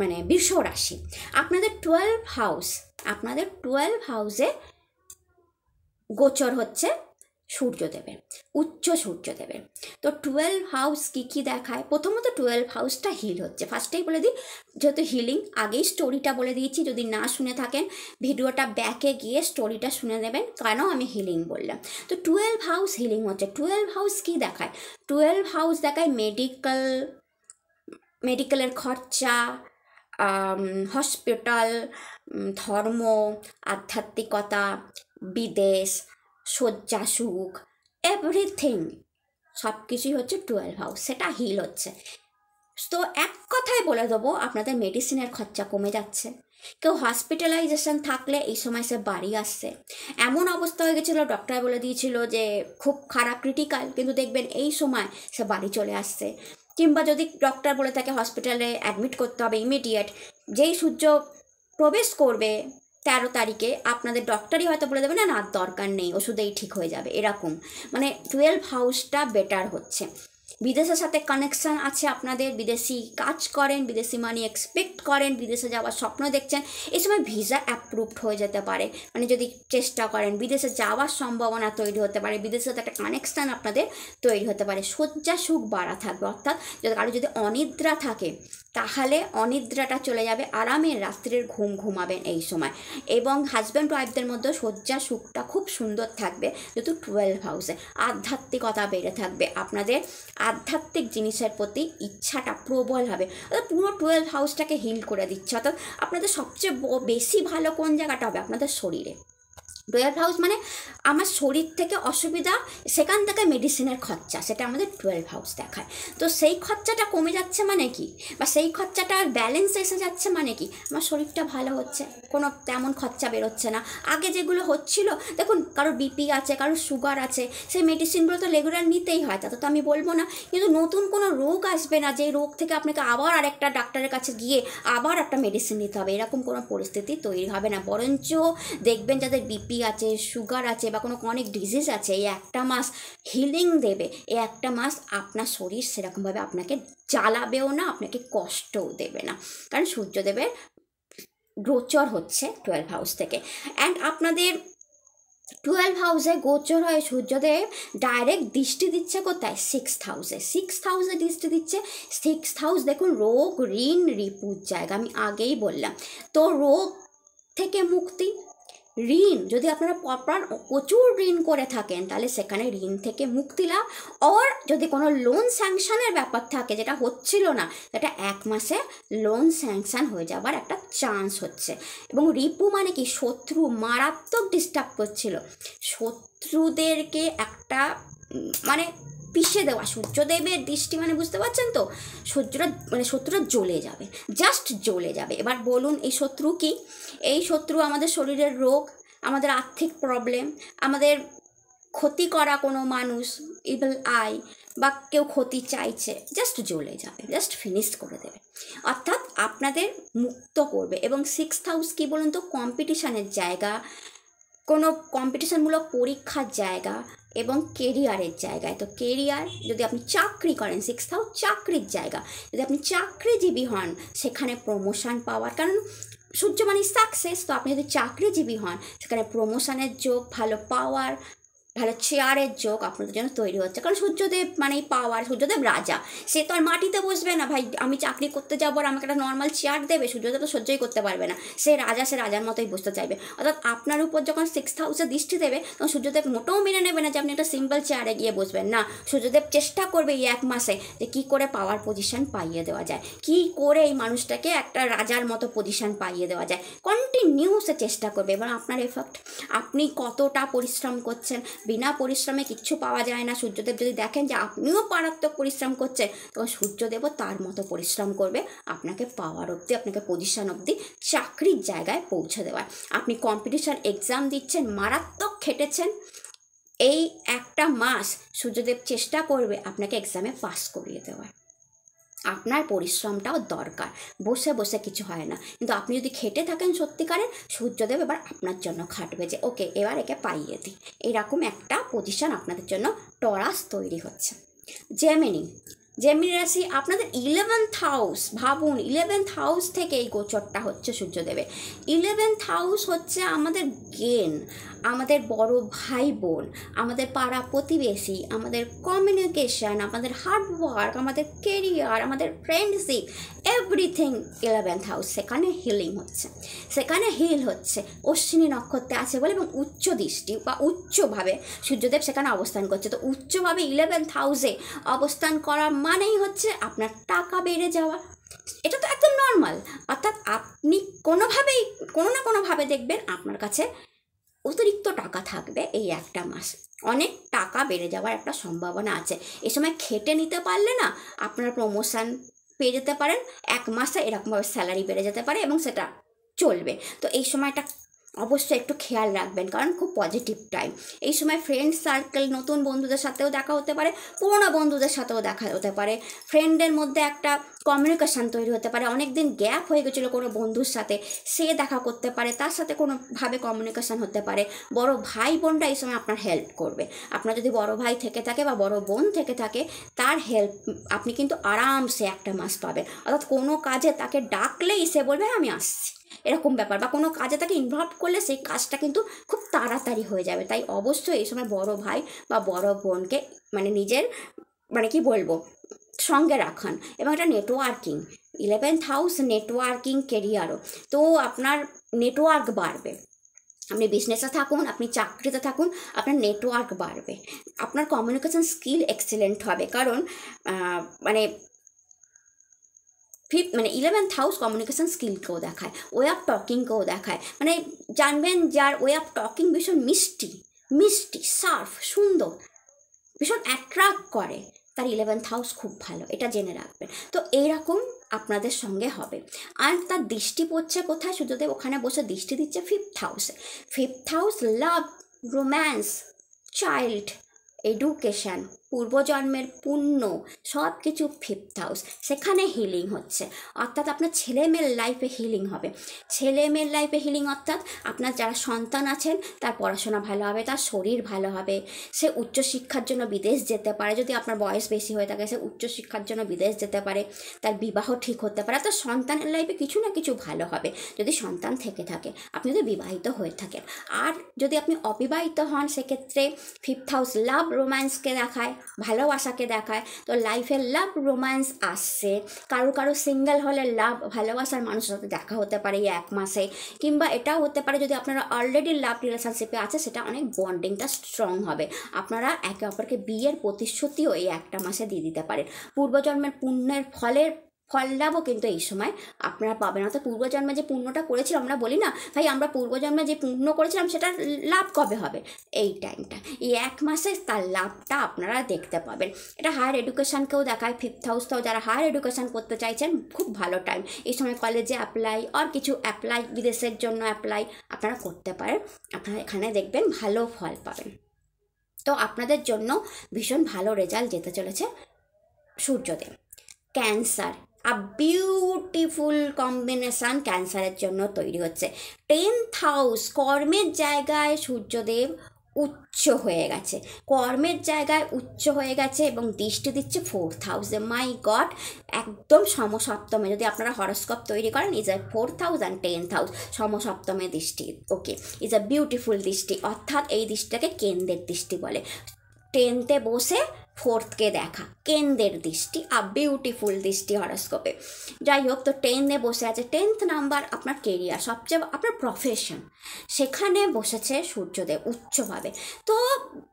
মানে বৃষ রাশি আপনাদের টুয়েলভ হাউস আপনাদের টুয়েলভ হাউসে গোচর হচ্ছে সূর্যদেবের উচ্চ সূর্যদেবের তো টুয়েলভ হাউস কী কী দেখায় প্রথমত টুয়েলভ হাউসটা হিল হচ্ছে ফার্স্টেই বলে দিই যেহেতু হিলিং আগেই স্টোরিটা বলে দিয়েছি যদি না শুনে থাকেন ভিডিওটা ব্যাকে গিয়ে স্টোরিটা শুনে নেবেন কেন আমি হিলিং বললাম তো টুয়েলভ হাউস হিলিং হচ্ছে টুয়েলভ হাউস কী দেখায় টুয়েলভ হাউস দেখায় মেডিকেল মেডিকেলের খরচা হসপিটাল ধর্ম আধ্যাত্মিকতা বিদেশ শয্যা সুখ এভরিথিং সব কিছুই হচ্ছে টুয়েলভ হাউস সেটা হিল হচ্ছে তো এক কথায় বলে দেবো আপনাদের মেডিসিনের খরচা কমে যাচ্ছে কেউ হসপিটালাইজেশন থাকলে এই সময় সে বাড়ি আসছে এমন অবস্থা হয়ে গেছিলো ডক্টর বলে দিয়েছিল যে খুব খারাপ ক্রিটিক্যাল কিন্তু দেখবেন এই সময় সে বাড়ি চলে আসছে কিংবা যদি ডক্টর বলে থাকে হসপিটালে অ্যাডমিট করতে হবে ইমিডিয়েট যেই সূর্য প্রবেশ করবে তেরো তারিখে আপনাদের ডক্টরই হয়তো বলে দেবে না না দরকার নেই ওষুধেই ঠিক হয়ে যাবে এরকম মানে টুয়েলভ হাউসটা বেটার হচ্ছে বিদেশের সাথে কানেকশান আছে আপনাদের বিদেশি কাজ করেন বিদেশি মানি এক্সপেক্ট করেন বিদেশে যাওয়ার স্বপ্ন দেখছেন এই সময় ভিসা অ্যাপ্রুভড হয়ে যেতে পারে মানে যদি চেষ্টা করেন বিদেশে যাওয়ার সম্ভাবনা তৈরি হতে পারে বিদেশের সাথে একটা কানেকশান আপনাদের তৈরি হতে পারে শয্যা সুখ বাড়া থাকবে অর্থাৎ যদি কারো যদি অনিদ্রা থাকে তাহলে অনিদ্রাটা চলে যাবে আরামে রাত্রের ঘুম ঘুমাবেন এই সময় এবং হাজব্যান্ড ওয়াইফদের মধ্যে শয্যা সুখটা খুব সুন্দর থাকবে যেহেতু টুয়েলভ হাউসে আধ্যাত্মিকতা বেড়ে থাকবে আপনাদের আধ্যাত্মিক জিনিসের প্রতি ইচ্ছাটা প্রবল হবে অর্থাৎ পুরো টুয়েলভ হাউসটাকে হিল করে দিচ্ছে অর্থাৎ আপনাদের সবচেয়ে বেশি ভালো কোন জায়গাটা হবে আপনাদের শরীরে টুয়েলভ হাউস মানে আমার শরীর থেকে অসুবিধা সেখান থেকে মেডিসিনের খরচা সেটা আমাদের টুয়েলভ হাউস দেখায় তো সেই খরচাটা কমে যাচ্ছে মানে কি বা সেই খরচাটা আর ব্যালেন্স এসে যাচ্ছে মানে কি আমার শরীরটা ভালো হচ্ছে কোনো তেমন খরচা বেরোচ্ছে না আগে যেগুলো হচ্ছিল দেখুন কারো বিপি আছে কারো সুগার আছে সেই মেডিসিনগুলো তো রেগুলার নিতেই হয় তা তো আমি বলবো না কিন্তু নতুন কোনো রোগ আসবে না যে রোগ থেকে আপনাকে আবার আরেকটা ডাক্তারের কাছে গিয়ে আবার একটা মেডিসিন নিতে হবে এরকম কোনো পরিস্থিতি তৈরি হবে না বরঞ্চ দেখবেন যাদের বিপি বিপি আছে সুগার আছে বা কোনো অনেক ডিজিজ আছে এই একটা মাস হিলিং দেবে এই একটা মাস আপনার শরীর সেরকমভাবে আপনাকে জ্বালাবেও না আপনাকে কষ্টও দেবে না কারণ সূর্যদেবের গোচর হচ্ছে টুয়েলভ হাউস থেকে অ্যান্ড আপনাদের টুয়েলভ হাউসে গোচর হয় সূর্যদেব ডাইরেক্ট দৃষ্টি দিচ্ছে কোথায় সিক্স হাউসে সিক্স হাউসে দৃষ্টি দিচ্ছে সিক্স হাউস দেখুন রোগ ঋণ রিপুর জায়গা আমি আগেই বললাম তো রোগ থেকে মুক্তি ঋণ যদি আপনারা প্রপার প্রচুর ঋণ করে থাকেন তাহলে সেখানে ঋণ থেকে মুক্তি লাভ অর যদি কোনো লোন স্যাংশনের ব্যাপার থাকে যেটা হচ্ছিল না সেটা এক মাসে লোন স্যাংশন হয়ে যাবার একটা চান্স হচ্ছে এবং রিপু মানে কি শত্রু মারাত্মক ডিস্টার্ব করছিল শত্রুদেরকে একটা মানে পিষে দেওয়া সূর্যদেবের দৃষ্টি মানে বুঝতে পারছেন তো মানে শত্রুরা মানে শত্রুটা জ্বলে যাবে জাস্ট জ্বলে যাবে এবার বলুন এই শত্রু কি এই শত্রু আমাদের শরীরের রোগ আমাদের আর্থিক প্রবলেম আমাদের ক্ষতি করা কোনো মানুষ ইভেল আই বা কেউ ক্ষতি চাইছে জাস্ট জ্বলে যাবে জাস্ট ফিনিশ করে দেবে অর্থাৎ আপনাদের মুক্ত করবে এবং সিক্স হাউস কী বলুন তো কম্পিটিশানের জায়গা কোনো কম্পিটিশনমূলক পরীক্ষার জায়গা এবং কেরিয়ারের জায়গায় তো কেরিয়ার যদি আপনি চাকরি করেন সিক্স হাউস চাকরির জায়গা যদি আপনি চাকরিজীবী হন সেখানে প্রমোশন পাওয়ার কারণ সূর্য মানে সাকসেস তো আপনি যদি চাকরিজীবী হন সেখানে প্রমোশনের যোগ ভালো পাওয়ার তাহলে চেয়ারের যোগ আপনাদের জন্য তৈরি হচ্ছে কারণ সূর্যদেব মানে পাওয়ার সূর্যদেব রাজা সে তো আর মাটিতে বসবে না ভাই আমি চাকরি করতে যাবো আর আমাকে একটা নর্মাল চেয়ার দেবে সূর্যদেব তো সহ্যই করতে পারবে না সে রাজা সে রাজার মতোই বসতে চাইবে অর্থাৎ আপনার উপর যখন সিক্স হাউসে দৃষ্টি দেবে তখন সূর্যদেব মোটেও মেনে নেবে না যে আপনি একটা সিম্পল চেয়ারে গিয়ে বসবেন না সূর্যদেব চেষ্টা করবে এই এক মাসে যে কী করে পাওয়ার পজিশন পাইয়ে দেওয়া যায় কি করে এই মানুষটাকে একটা রাজার মতো পজিশন পাইয়ে দেওয়া যায় কন্টিনিউ সে চেষ্টা করবে এবার আপনার এফেক্ট আপনি কতটা পরিশ্রম করছেন বিনা পরিশ্রমে কিচ্ছু পাওয়া যায় না সূর্যদেব যদি দেখেন যে আপনিও মারাত্মক পরিশ্রম করছেন তখন সূর্যদেবও তার মতো পরিশ্রম করবে আপনাকে পাওয়ার অবধি আপনাকে পজিশন অবধি চাকরির জায়গায় পৌঁছে দেওয়ার আপনি কম্পিটিশান এক্সাম দিচ্ছেন মারাত্মক খেটেছেন এই একটা মাস সূর্যদেব চেষ্টা করবে আপনাকে এক্সামে পাস করিয়ে দেওয়ার আপনার পরিশ্রমটাও দরকার বসে বসে কিছু হয় না কিন্তু আপনি যদি খেটে থাকেন সত্যিকারের সূর্যদেব এবার আপনার জন্য খাটবে যে ওকে এবার একে পাইয়ে দিই এরকম একটা পজিশন আপনাদের জন্য টরাস তৈরি হচ্ছে জেমিনি জেমিনি রাশি আপনাদের ইলেভেন্থ হাউস ভাবুন ইলেভেন্থ হাউস থেকে এই গোচরটা হচ্ছে সূর্যদেবের ইলেভেন্থ হাউস হচ্ছে আমাদের গেন আমাদের বড় ভাই বোন আমাদের পাড়া প্রতিবেশী আমাদের কমিউনিকেশান আমাদের হার্ডওয়ার্ক আমাদের কেরিয়ার আমাদের ফ্রেন্ডশিপ এভরিথিং ইলেভেন্থ হাউস সেখানে হিলিং হচ্ছে সেখানে হিল হচ্ছে অশ্বিনী নক্ষত্রে আছে বলে এবং উচ্চ দৃষ্টি বা উচ্চভাবে সূর্যদেব সেখানে অবস্থান করছে তো উচ্চভাবে ইলেভেন্থ হাউসে অবস্থান করা মানেই হচ্ছে আপনার টাকা বেড়ে যাওয়া এটা তো একদম নর্মাল অর্থাৎ আপনি কোনোভাবেই কোনো না কোনোভাবে দেখবেন আপনার কাছে অতিরিক্ত টাকা থাকবে এই একটা মাস অনেক টাকা বেড়ে যাওয়ার একটা সম্ভাবনা আছে এ সময় খেটে নিতে পারলে না আপনার প্রমোশান পেয়ে যেতে পারেন এক মাসে এরকমভাবে স্যালারি বেড়ে যেতে পারে এবং সেটা চলবে তো এই সময়টা অবশ্যই একটু খেয়াল রাখবেন কারণ খুব পজিটিভ টাইম এই সময় ফ্রেন্ড সার্কেল নতুন বন্ধুদের সাথেও দেখা হতে পারে পুরোনো বন্ধুদের সাথেও দেখা হতে পারে ফ্রেন্ডের মধ্যে একটা কমিউনিকেশান তৈরি হতে পারে অনেক দিন গ্যাপ হয়ে গেছিলো কোনো বন্ধুর সাথে সে দেখা করতে পারে তার সাথে কোনোভাবে কমিউনিকেশান হতে পারে বড় ভাই বোনরা এই সময় আপনার হেল্প করবে আপনার যদি বড় ভাই থেকে থাকে বা বড় বোন থেকে থাকে তার হেল্প আপনি কিন্তু আরামসে একটা মাস পাবেন অর্থাৎ কোনো কাজে তাকে ডাকলেই সে বলবে হ্যাঁ, আমি আসছি এরকম ব্যাপার বা কোনো কাজে তাকে ইনভলভ করলে সেই কাজটা কিন্তু খুব তাড়াতাড়ি হয়ে যাবে তাই অবশ্যই এই সময় বড় ভাই বা বড় বোনকে মানে নিজের মানে কি বলবো সঙ্গে রাখান এবং এটা নেটওয়ার্কিং ইলেভেন্থ হাউস নেটওয়ার্কিং কেরিয়ারও তো আপনার নেটওয়ার্ক বাড়বে আপনি বিজনেসে থাকুন আপনি চাকরিতে থাকুন আপনার নেটওয়ার্ক বাড়বে আপনার কমিউনিকেশান স্কিল এক্সেলেন্ট হবে কারণ মানে ফিফ মানে ইলেভেন্থ হাউস কমিউনিকেশান স্কিলকেও দেখায় ওয়ে অফ টকিংকেও দেখায় মানে জানবেন যার ওয়ে অফ টকিং ভীষণ মিষ্টি মিষ্টি সার্ফ সুন্দর ভীষণ অ্যাট্রাক্ট করে তার ইলেভেন্থ হাউস খুব ভালো এটা জেনে রাখবেন তো এইরকম আপনাদের সঙ্গে হবে আর তার দৃষ্টি পড়ছে কোথায় সূর্যদেব ওখানে বসে দৃষ্টি দিচ্ছে ফিফথ হাউসে fifth house love romance child education পূর্বজন্মের পুণ্য সব কিছু ফিফথ হাউস সেখানে হিলিং হচ্ছে অর্থাৎ আপনার ছেলে মেয়ের লাইফে হিলিং হবে ছেলে মেয়ের লাইফে হিলিং অর্থাৎ আপনার যারা সন্তান আছেন তার পড়াশোনা ভালো হবে তার শরীর ভালো হবে সে উচ্চশিক্ষার জন্য বিদেশ যেতে পারে যদি আপনার বয়স বেশি হয়ে থাকে সে উচ্চশিক্ষার জন্য বিদেশ যেতে পারে তার বিবাহ ঠিক হতে পারে তার সন্তানের লাইফে কিছু না কিছু ভালো হবে যদি সন্তান থেকে থাকে আপনি যদি বিবাহিত হয়ে থাকেন আর যদি আপনি অবিবাহিত হন সেক্ষেত্রে ফিফথ হাউস লাভ রোম্যান্সকে দেখায় ভালোবাসাকে দেখায় তো লাইফে লাভ রোম্যান্স আসছে কারো কারো সিঙ্গেল হলে লাভ ভালোবাসার মানুষের সাথে দেখা হতে পারে এই এক মাসে কিংবা এটাও হতে পারে যদি আপনারা অলরেডি লাভ রিলেশনশিপে আছে সেটা অনেক বন্ডিংটা স্ট্রং হবে আপনারা একে অপরকে বিয়ের প্রতিশ্রুতিও এই একটা মাসে দিয়ে দিতে পারেন পূর্বজন্মের পুণ্যের ফলের ফল কিন্তু এই সময় আপনারা পাবেন অর্থাৎ পূর্বজন্মে যে পুণ্যটা করেছিলাম আমরা বলি না ভাই আমরা পূর্বজন্মে যে পুণ্য করেছিলাম সেটা লাভ কবে হবে এই টাইমটা এই এক মাসে তার লাভটা আপনারা দেখতে পাবেন এটা হায়ার এডুকেশানকেও দেখায় ফিফথ হাউসটাও যারা হায়ার এডুকেশান করতে চাইছেন খুব ভালো টাইম এই সময় কলেজে অ্যাপ্লাই আর কিছু অ্যাপ্লাই বিদেশের জন্য অ্যাপ্লাই আপনারা করতে পারেন আপনারা এখানে দেখবেন ভালো ফল পাবেন তো আপনাদের জন্য ভীষণ ভালো রেজাল্ট যেতে চলেছে সূর্যদেব ক্যান্সার আর বিউটিফুল কম্বিনেশান ক্যান্সারের জন্য তৈরি হচ্ছে টেন্থ হাউস কর্মের জায়গায় সূর্যদেব উচ্চ হয়ে গেছে কর্মের জায়গায় উচ্চ হয়ে গেছে এবং দৃষ্টি দিচ্ছে ফোর্থ হাউসে মাই গড একদম সমসপ্তমে যদি আপনারা হরস্কোপ তৈরি করেন is a fourth house and tenth house সমসপ্তমে দৃষ্টি ওকে ইজ আ বিউটিফুল দৃষ্টি অর্থাৎ এই দৃষ্টিটাকে কেন্দ্রের দৃষ্টি বলে টেন্থে বসে ফোর্থকে দেখা কেন্দ্রের দৃষ্টি আর বিউটিফুল দৃষ্টি হরস্কোপে যাই হোক তো টেনে বসে আছে টেন্থ নাম্বার আপনার কেরিয়ার সবচেয়ে আপনার প্রফেশন সেখানে বসেছে সূর্যদেব উচ্চভাবে তো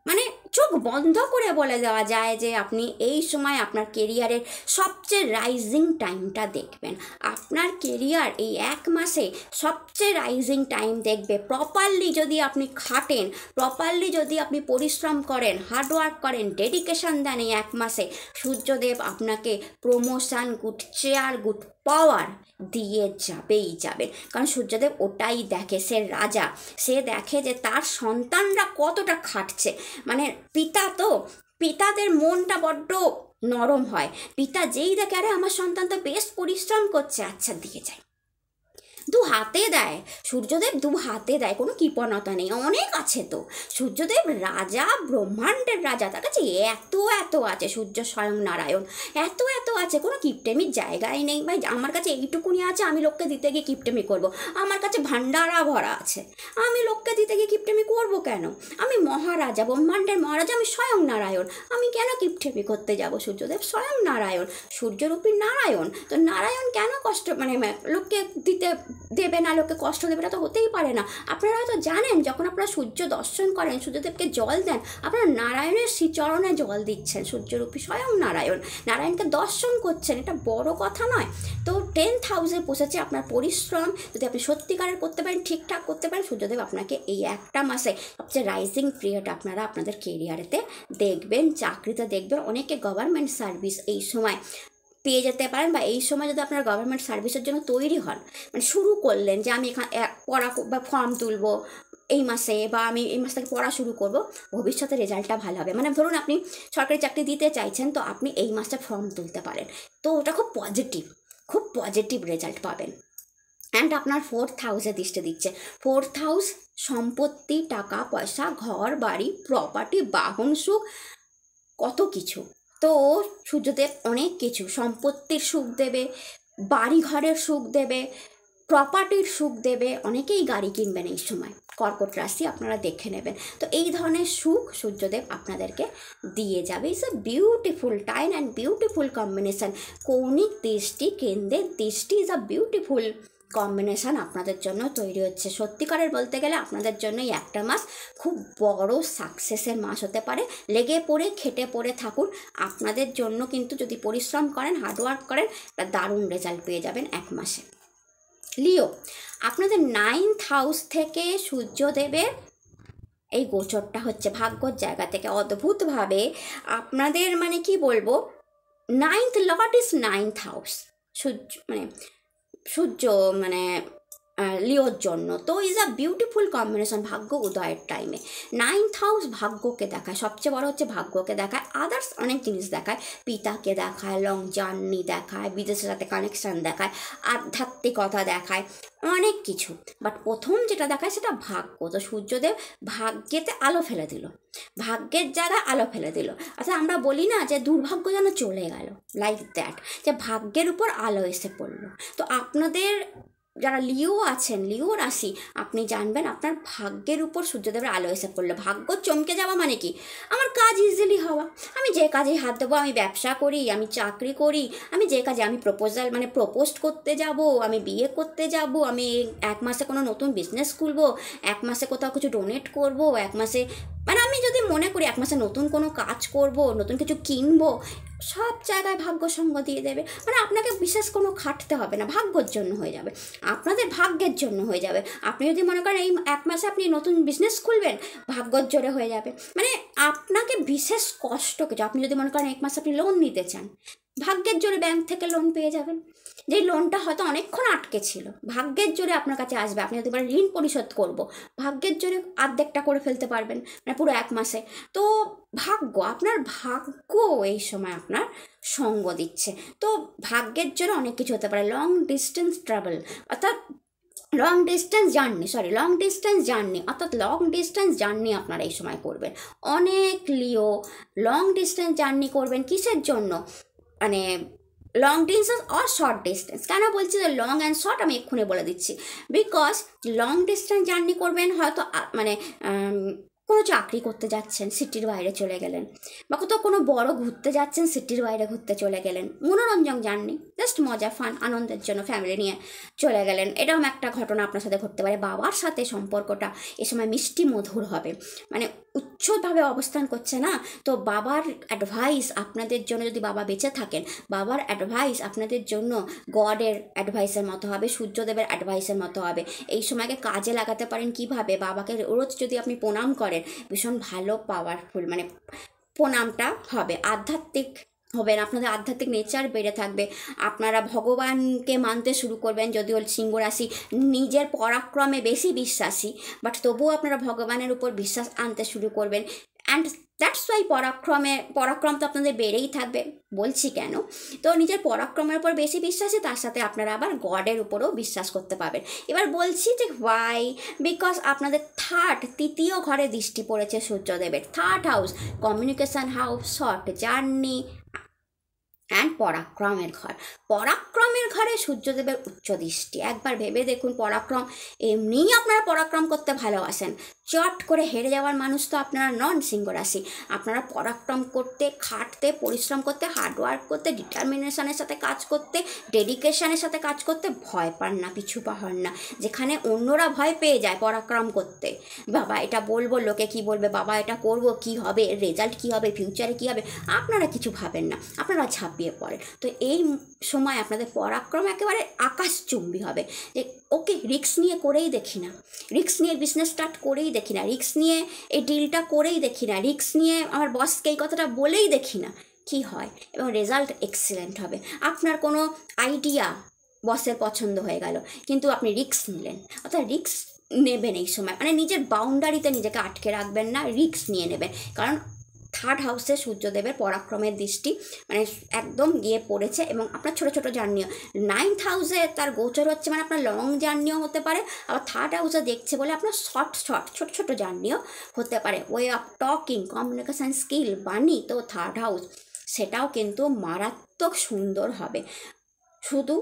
মানে চোখ বন্ধ করে বলে দেওয়া যায় যে আপনি এই সময় আপনার কেরিয়ারের সবচেয়ে রাইজিং টাইমটা দেখবেন আপনার কেরিয়ার এই এক মাসে সবচেয়ে রাইজিং টাইম দেখবে প্রপারলি যদি আপনি খাটেন প্রপারলি যদি আপনি পরিশ্রম করেন হার্ডওয়ার্ক করেন ডেডিকেশান দেন এই এক মাসে সূর্যদেব আপনাকে promotion good chair good power দিয়ে যাবেই যাবে কারণ সূর্যদেব ওটাই দেখে সে রাজা সে দেখে যে তার সন্তানরা কতটা খাটছে মানে পিতা তো পিতাদের মনটা বড্ড নরম হয় পিতা যেই দেখে আরে আমার সন্তান তো বেশ পরিশ্রম করছে আচ্ছা দিয়ে যায় দু হাতে দেয় সূর্যদেব দু হাতে দেয় কোনো কৃপণতা নেই অনেক আছে তো সূর্যদেব রাজা ব্রহ্মাণ্ডের রাজা তার কাছে এত এত আছে সূর্য স্বয়ং নারায়ণ এত এত আছে কোনো কিপটেমির জায়গায় নেই ভাই আমার কাছে এইটুকুনি আছে আমি লোককে দিতে গিয়ে কিপটেমি করব। আমার কাছে ভান্ডারা ভরা আছে আমি লোককে দিতে গিয়ে কিপটেমি করব কেন আমি মহারাজা ব্রহ্মাণ্ডের মহারাজা আমি স্বয়ং নারায়ণ আমি কেন কিপটেমি করতে যাব সূর্যদেব স্বয়ং নারায়ণ সূর্যরূপী নারায়ণ তো নারায়ণ কেন কষ্ট মানে, মানে লোককে দিতে দেবে না লোকে কষ্ট দেবে এটা তো হতেই পারে না আপনারা হয়তো জানেন যখন আপনারা সূর্য দর্শন করেন সূর্যদেবকে জল দেন আপনারা নারায়ণের শ্রীচরণে জল দিচ্ছেন সূর্যরূপী স্বয়ং নারায়ণ নারায়ণকে দর্শন করছেন এটা বড় কথা নয় তো টেন হাউসে বসেছে আপনার পরিশ্রম যদি আপনি সত্যিকারের করতে পারেন ঠিকঠাক করতে পারেন সূর্যদেব আপনাকে এই একটা মাসে সবচেয়ে রাইজিং পিরিয়ড আপনারা আপনাদের কেরিয়ারেতে দেখবেন চাকরিতে দেখবেন অনেকে গভর্নমেন্ট সার্ভিস এই সময় পেয়ে যেতে পারেন বা এই সময় যদি আপনার গভর্নমেন্ট সার্ভিসের জন্য তৈরি হন মানে শুরু করলেন যে আমি এখানে পড়া বা ফর্ম তুলবো এই মাসে বা আমি এই মাস থেকে পড়া শুরু করব ভবিষ্যতে রেজাল্টটা ভালো হবে মানে ধরুন আপনি সরকারি চাকরি দিতে চাইছেন তো আপনি এই মাসটা ফর্ম তুলতে পারেন তো ওটা খুব পজিটিভ খুব পজিটিভ রেজাল্ট পাবেন অ্যান্ড আপনার ফোর্থ হাউসে দৃষ্টি দিচ্ছে ফোর্থ হাউস সম্পত্তি টাকা পয়সা ঘর বাড়ি প্রপার্টি বাহন সুখ কত কিছু তো সূর্যদেব অনেক কিছু সম্পত্তির সুখ দেবে বাড়ি ঘরের সুখ দেবে প্রপার্টির সুখ দেবে অনেকেই গাড়ি কিনবেন এই সময় কর্কট রাশি আপনারা দেখে নেবেন তো এই ধরনের সুখ সূর্যদেব আপনাদেরকে দিয়ে যাবে it's a beautiful time and beautiful combination কৌণিক দৃষ্টি কেন্দ্রের দৃষ্টি ইজ আ বিউটিফুল কম্বিনেশান আপনাদের জন্য তৈরি হচ্ছে সত্যিকারের বলতে গেলে আপনাদের জন্যই একটা মাস খুব বড় সাকসেসের মাস হতে পারে লেগে পড়ে খেটে পড়ে থাকুন আপনাদের জন্য কিন্তু যদি পরিশ্রম করেন হার্ডওয়ার্ক করেন একটা দারুণ রেজাল্ট পেয়ে যাবেন এক মাসে লিও আপনাদের নাইন্থ হাউস থেকে সূর্যদেবের এই গোচরটা হচ্ছে ভাগ্যর জায়গা থেকে অদ্ভুতভাবে আপনাদের মানে কি বলবো ninth lord is ninth house সূর্য মানে সূর্য মানে লিওর জন্য তো ইজ আ বিউটিফুল কম্বিনেশন ভাগ্য উদয়ের টাইমে নাইন্থ হাউস ভাগ্যকে দেখায় সবচেয়ে বড় হচ্ছে ভাগ্যকে দেখায় আদার্স অনেক জিনিস দেখায় পিতাকে দেখায় লং জার্নি দেখায় বিদেশের সাথে কানেকশান দেখায় আধ্যাত্মিকতা দেখায় অনেক কিছু বাট প্রথম যেটা দেখায় সেটা ভাগ্য তো সূর্যদেব ভাগ্যেতে আলো ফেলে দিল ভাগ্যের জায়গায় আলো ফেলে দিল আচ্ছা আমরা বলি না যে দুর্ভাগ্য যেন চলে গেল লাইক দ্যাট যে ভাগ্যের উপর আলো এসে পড়লো তো আপনাদের যারা লিও আছেন লিও রাশি আপনি জানবেন আপনার ভাগ্যের উপর সূর্যদেবের আলো এসে পড়লো ভাগ্য চমকে যাওয়া মানে কি আমার কাজ ইজিলি হওয়া আমি যে কাজে হাত দেবো আমি ব্যবসা করি আমি চাকরি করি আমি যে কাজে আমি প্রপোজাল মানে প্রপোস্ট করতে যাব আমি বিয়ে করতে যাব আমি এক মাসে কোনো নতুন বিজনেস খুলবো এক মাসে কোথাও কিছু ডোনেট করব এক মাসে মানে আমি যদি মনে করি এক মাসে নতুন কোনো কাজ করব নতুন কিছু কিনবো সব জায়গায় ভাগ্য সঙ্গ দিয়ে দেবে মানে আপনাকে বিশেষ কোনো খাটতে হবে না ভাগ্যর জন্য হয়ে যাবে আপনাদের ভাগ্যের জন্য হয়ে যাবে আপনি যদি মনে করেন এই এক মাসে আপনি নতুন বিজনেস খুলবেন ভাগ্যর জোরে হয়ে যাবে মানে আপনাকে বিশেষ কষ্ট কিছু আপনি যদি মনে করেন এক মাসে আপনি লোন নিতে চান ভাগ্যের জোরে ব্যাংক থেকে লোন পেয়ে যাবেন যে লোনটা হয়তো অনেকক্ষণ আটকে ছিল ভাগ্যের জোরে আপনার কাছে আসবে আপনি হতে মানে ঋণ পরিশোধ করব ভাগ্যের জোরে আর্ধেকটা করে ফেলতে পারবেন মানে পুরো এক মাসে তো ভাগ্য আপনার ভাগ্য এই সময় আপনার সঙ্গ দিচ্ছে তো ভাগ্যের জোরে অনেক কিছু হতে পারে লং ডিস্টেন্স ট্রাভেল অর্থাৎ long distance journey sorry long distance journey অর্থাৎ লং ডিস্টেন্স জার্নি আপনারা এই সময় করবেন অনেক লিও লং ডিস্টেন্স জার্নি করবেন কিসের জন্য মানে long distance or short distance কেন বলছি যে লং অ্যান্ড শর্ট আমি এক্ষুনি বলে দিচ্ছি বিকজ লং ডিস্টেন্স জার্নি করবেন হয়তো মানে কোনো চাকরি করতে যাচ্ছেন সিটির বাইরে চলে গেলেন বা কোথাও কোনো বড় ঘুরতে যাচ্ছেন সিটির বাইরে ঘুরতে চলে গেলেন মনোরঞ্জন জার্নি জাস্ট মজা ফান আনন্দের জন্য ফ্যামিলি নিয়ে চলে গেলেন এটাও একটা ঘটনা আপনার সাথে ঘটতে পারে বাবার সাথে সম্পর্কটা এ সময় মিষ্টি মধুর হবে মানে উচ্চভাবে অবস্থান করছে না তো বাবার অ্যাডভাইস আপনাদের জন্য যদি বাবা বেঁচে থাকেন বাবার অ্যাডভাইস আপনাদের জন্য গডের অ্যাডভাইসের মতো হবে সূর্যদেবের অ্যাডভাইসের মতো হবে এই সময়কে কাজে লাগাতে পারেন কিভাবে বাবাকে রোজ যদি আপনি প্রণাম করেন ভীষণ ভালো পাওয়ারফুল মানে প্রণামটা হবে আধ্যাত্মিক হবেন আপনাদের আধ্যাত্মিক নেচার বেড়ে থাকবে আপনারা ভগবানকে মানতে শুরু করবেন যদিও সিংহ রাশি নিজের পরাক্রমে বেশি বিশ্বাসী বাট তবুও আপনারা ভগবানের উপর বিশ্বাস আনতে শুরু করবেন অ্যান্ড দ্যাটস ওয়াই পরাক্রমে পরাক্রম তো আপনাদের বেড়েই থাকবে বলছি কেন তো নিজের পরাক্রমের উপর বেশি বিশ্বাসী তার সাথে আপনারা আবার গডের উপরেও বিশ্বাস করতে পারবেন এবার বলছি যে হোয়াই বিকজ আপনাদের থার্ড তৃতীয় ঘরে দৃষ্টি পড়েছে সূর্যদেবের third house communication house short journey and পরাক্রমের ঘর পরাক্রমের ঘরে সূর্যদেবের উচ্চ দৃষ্টি একবার ভেবে দেখুন পরাক্রম এমনিই আপনারা পরাক্রম করতে ভালোবাসেন চট করে হেরে যাওয়ার মানুষ তো আপনারা নন সিংহ রাশি আপনারা পরাক্রম করতে খাটতে পরিশ্রম করতে হার্ডওয়ার্ক করতে ডিটারমিনেশনের সাথে কাজ করতে ডেডিকেশনের সাথে কাজ করতে ভয় পান না পিছু পা না যেখানে অন্যরা ভয় পেয়ে যায় পরাক্রম করতে বাবা এটা বলবো লোকে কি বলবে বাবা এটা করব কি হবে রেজাল্ট কি হবে ফিউচারে কি হবে আপনারা কিছু ভাবেন না আপনারা ঝাঁপিয়ে পড়েন তো এই সময় আপনাদের পরাক্রম একেবারে আকাশচুম্বী হবে যে ওকে রিক্স নিয়ে করেই দেখি না রিক্স নিয়ে বিজনেস স্টার্ট করেই দেখি না রিক্স নিয়ে এই ডিলটা করেই দেখি না রিক্স নিয়ে আমার বসকে এই কথাটা বলেই দেখি না কি হয় এবং রেজাল্ট এক্সিলেন্ট হবে আপনার কোনো আইডিয়া বসের পছন্দ হয়ে গেল কিন্তু আপনি রিক্স নিলেন অর্থাৎ রিক্স নেবেন এই সময় মানে নিজের বাউন্ডারিতে নিজেকে আটকে রাখবেন না রিক্স নিয়ে নেবেন কারণ থার্ড হাউসে সূর্যদেবের পরাক্রমের দৃষ্টি মানে একদম গিয়ে পড়েছে এবং আপনার ছোট ছোট জার্নিও নাইন্থ হাউসে তার গোচর হচ্ছে মানে আপনার লং জার্নিও হতে পারে আবার থার্ড হাউসে দেখছে বলে আপনার শর্ট শর্ট ছোট ছোট জার্নিও হতে পারে way of talking communication skill বাণী তো থার্ড হাউস সেটাও কিন্তু মারাত্মক সুন্দর হবে শুধু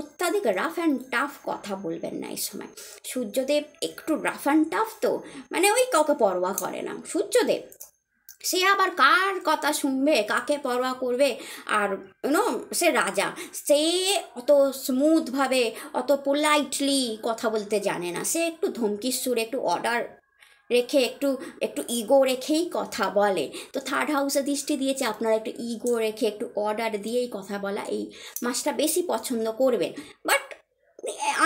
অত্যাধিক রাফ অ্যান্ড টাফ কথা বলবেন না এই সময় সূর্যদেব একটু রাফ অ্যান্ড টাফ তো মানে ওই কাউকে পরোয়া করে না সূর্যদেব সে আবার কার কথা শুনবে কাকে পরোয়া করবে আর নো সে রাজা সে অত স্মুথভাবে অত পোলাইটলি কথা বলতে জানে না সে একটু ধমকির সুরে একটু অর্ডার রেখে একটু একটু ইগো রেখেই কথা বলে তো থার্ড হাউসে দৃষ্টি দিয়েছে আপনারা একটু ইগো রেখে একটু অর্ডার দিয়েই কথা বলা এই মাসটা বেশি পছন্দ করবেন বাট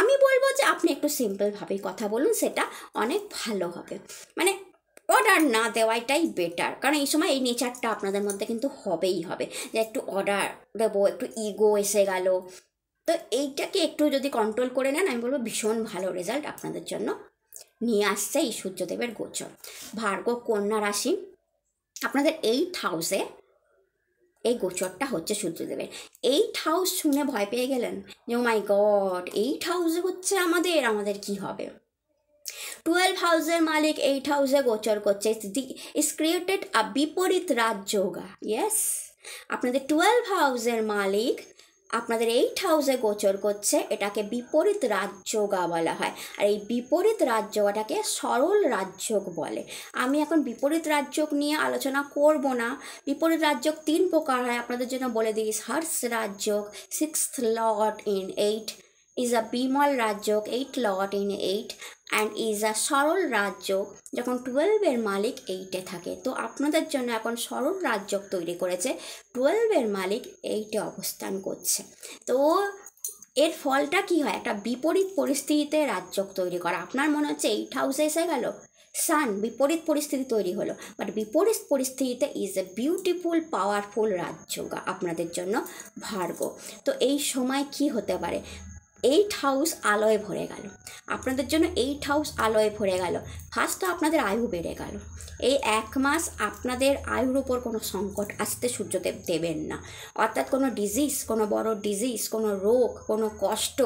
আমি বলবো যে আপনি একটু সিম্পলভাবেই কথা বলুন সেটা অনেক ভালো হবে মানে অর্ডার না দেওয়াটাই বেটার কারণ এই সময় এই নেচারটা আপনাদের মধ্যে কিন্তু হবেই হবে যে একটু অর্ডার দেবো একটু ইগো এসে গেল তো এইটাকে একটু যদি কন্ট্রোল করে নেন আমি বলবো ভীষণ ভালো রেজাল্ট আপনাদের জন্য নিয়ে আসছে এই সূর্যদেবের গোচর ভার্গ কন্যা রাশি আপনাদের এইট হাউসে এই গোচরটা হচ্ছে সূর্যদেবের এইট হাউস শুনে ভয় পেয়ে গেলেন যে মাই গড এইট হাউসে হচ্ছে আমাদের আমাদের কি হবে টুয়েলভ হাউসের মালিক এইট হাউসে গোচর করছে ইস ক্রিয়েটেড আ বিপরীত রাজযোগা ইয়েস আপনাদের টুয়েলভ হাউসের মালিক আপনাদের এইট হাউসে গোচর করছে এটাকে বিপরীত রাজযোগা বলা হয় আর এই বিপরীত রাজযোগাটাকে সরল রাজযোগ বলে আমি এখন বিপরীত রাজযোগ নিয়ে আলোচনা করব না বিপরীত রাজযোগ তিন প্রকার হয় আপনাদের জন্য বলে দিই হার্স রাজযোগ sixth lord in eight is a বিমল রাজযোগ eight lord in eight and is a সরল রাজযোগ যখন টুয়েলভের মালিক এইটে থাকে তো আপনাদের জন্য এখন সরল রাজযোগ তৈরি করেছে টুয়েলভের মালিক এইটে অবস্থান করছে তো এর ফলটা কি হয় একটা বিপরীত পরিস্থিতিতে রাজযোগ তৈরি করা আপনার মনে হচ্ছে এইট হাউসে এসে গেল সান বিপরীত পরিস্থিতি তৈরি হলো বাট বিপরীত পরিস্থিতিতে ইজ এ বিউটিফুল পাওয়ারফুল রাজযোগ আপনাদের জন্য ভার্গ তো এই সময় কি হতে পারে এইট হাউস আলোয় ভরে গেল আপনাদের জন্য এইট হাউস আলোয় ভরে গেল ফার্স্ট তো আপনাদের আয়ু বেড়ে গেল এই এক মাস আপনাদের আয়ুর ওপর কোনো সংকট আসতে সূর্যদেব দেবেন না অর্থাৎ কোনো ডিজিজ কোনো বড় ডিজিজ কোনো রোগ কোনো কষ্ট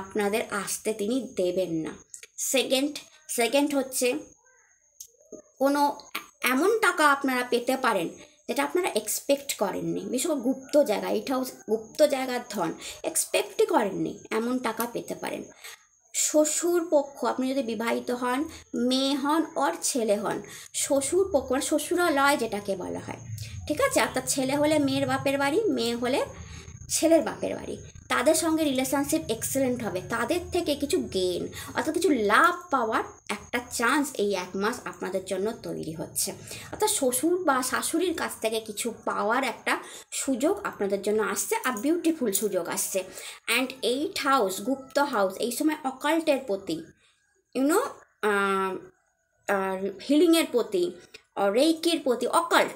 আপনাদের আসতে তিনি দেবেন না সেকেন্ড সেকেন্ড হচ্ছে কোনো এমন টাকা আপনারা পেতে পারেন যেটা আপনারা এক্সপেক্ট করেননি বিশেষ গুপ্ত জায়গা এটাও গুপ্ত জায়গার ধন এক্সপেক্টই করেননি এমন টাকা পেতে পারেন শ্বশুর পক্ষ আপনি যদি বিবাহিত হন মেয়ে হন অর ছেলে হন শ্বশুর পক্ষ মানে শ্বশুরালয় যেটাকে বলা হয় ঠিক আছে তার ছেলে হলে মেয়ের বাপের বাড়ি মেয়ে হলে ছেলের বাপের বাড়ি তাদের সঙ্গে রিলেশনশিপ এক্সেলেন্ট হবে তাদের থেকে কিছু গেন অর্থাৎ কিছু লাভ পাওয়ার একটা চান্স এই এক মাস আপনাদের জন্য তৈরি হচ্ছে অর্থাৎ শ্বশুর বা শাশুড়ির কাছ থেকে কিছু পাওয়ার একটা সুযোগ আপনাদের জন্য আসছে আর বিউটিফুল সুযোগ আসছে অ্যান্ড এইট হাউস গুপ্ত হাউস এই সময় অকাল্টের প্রতি ইউনো হিলিংয়ের প্রতি রেইকির প্রতি অকাল্ট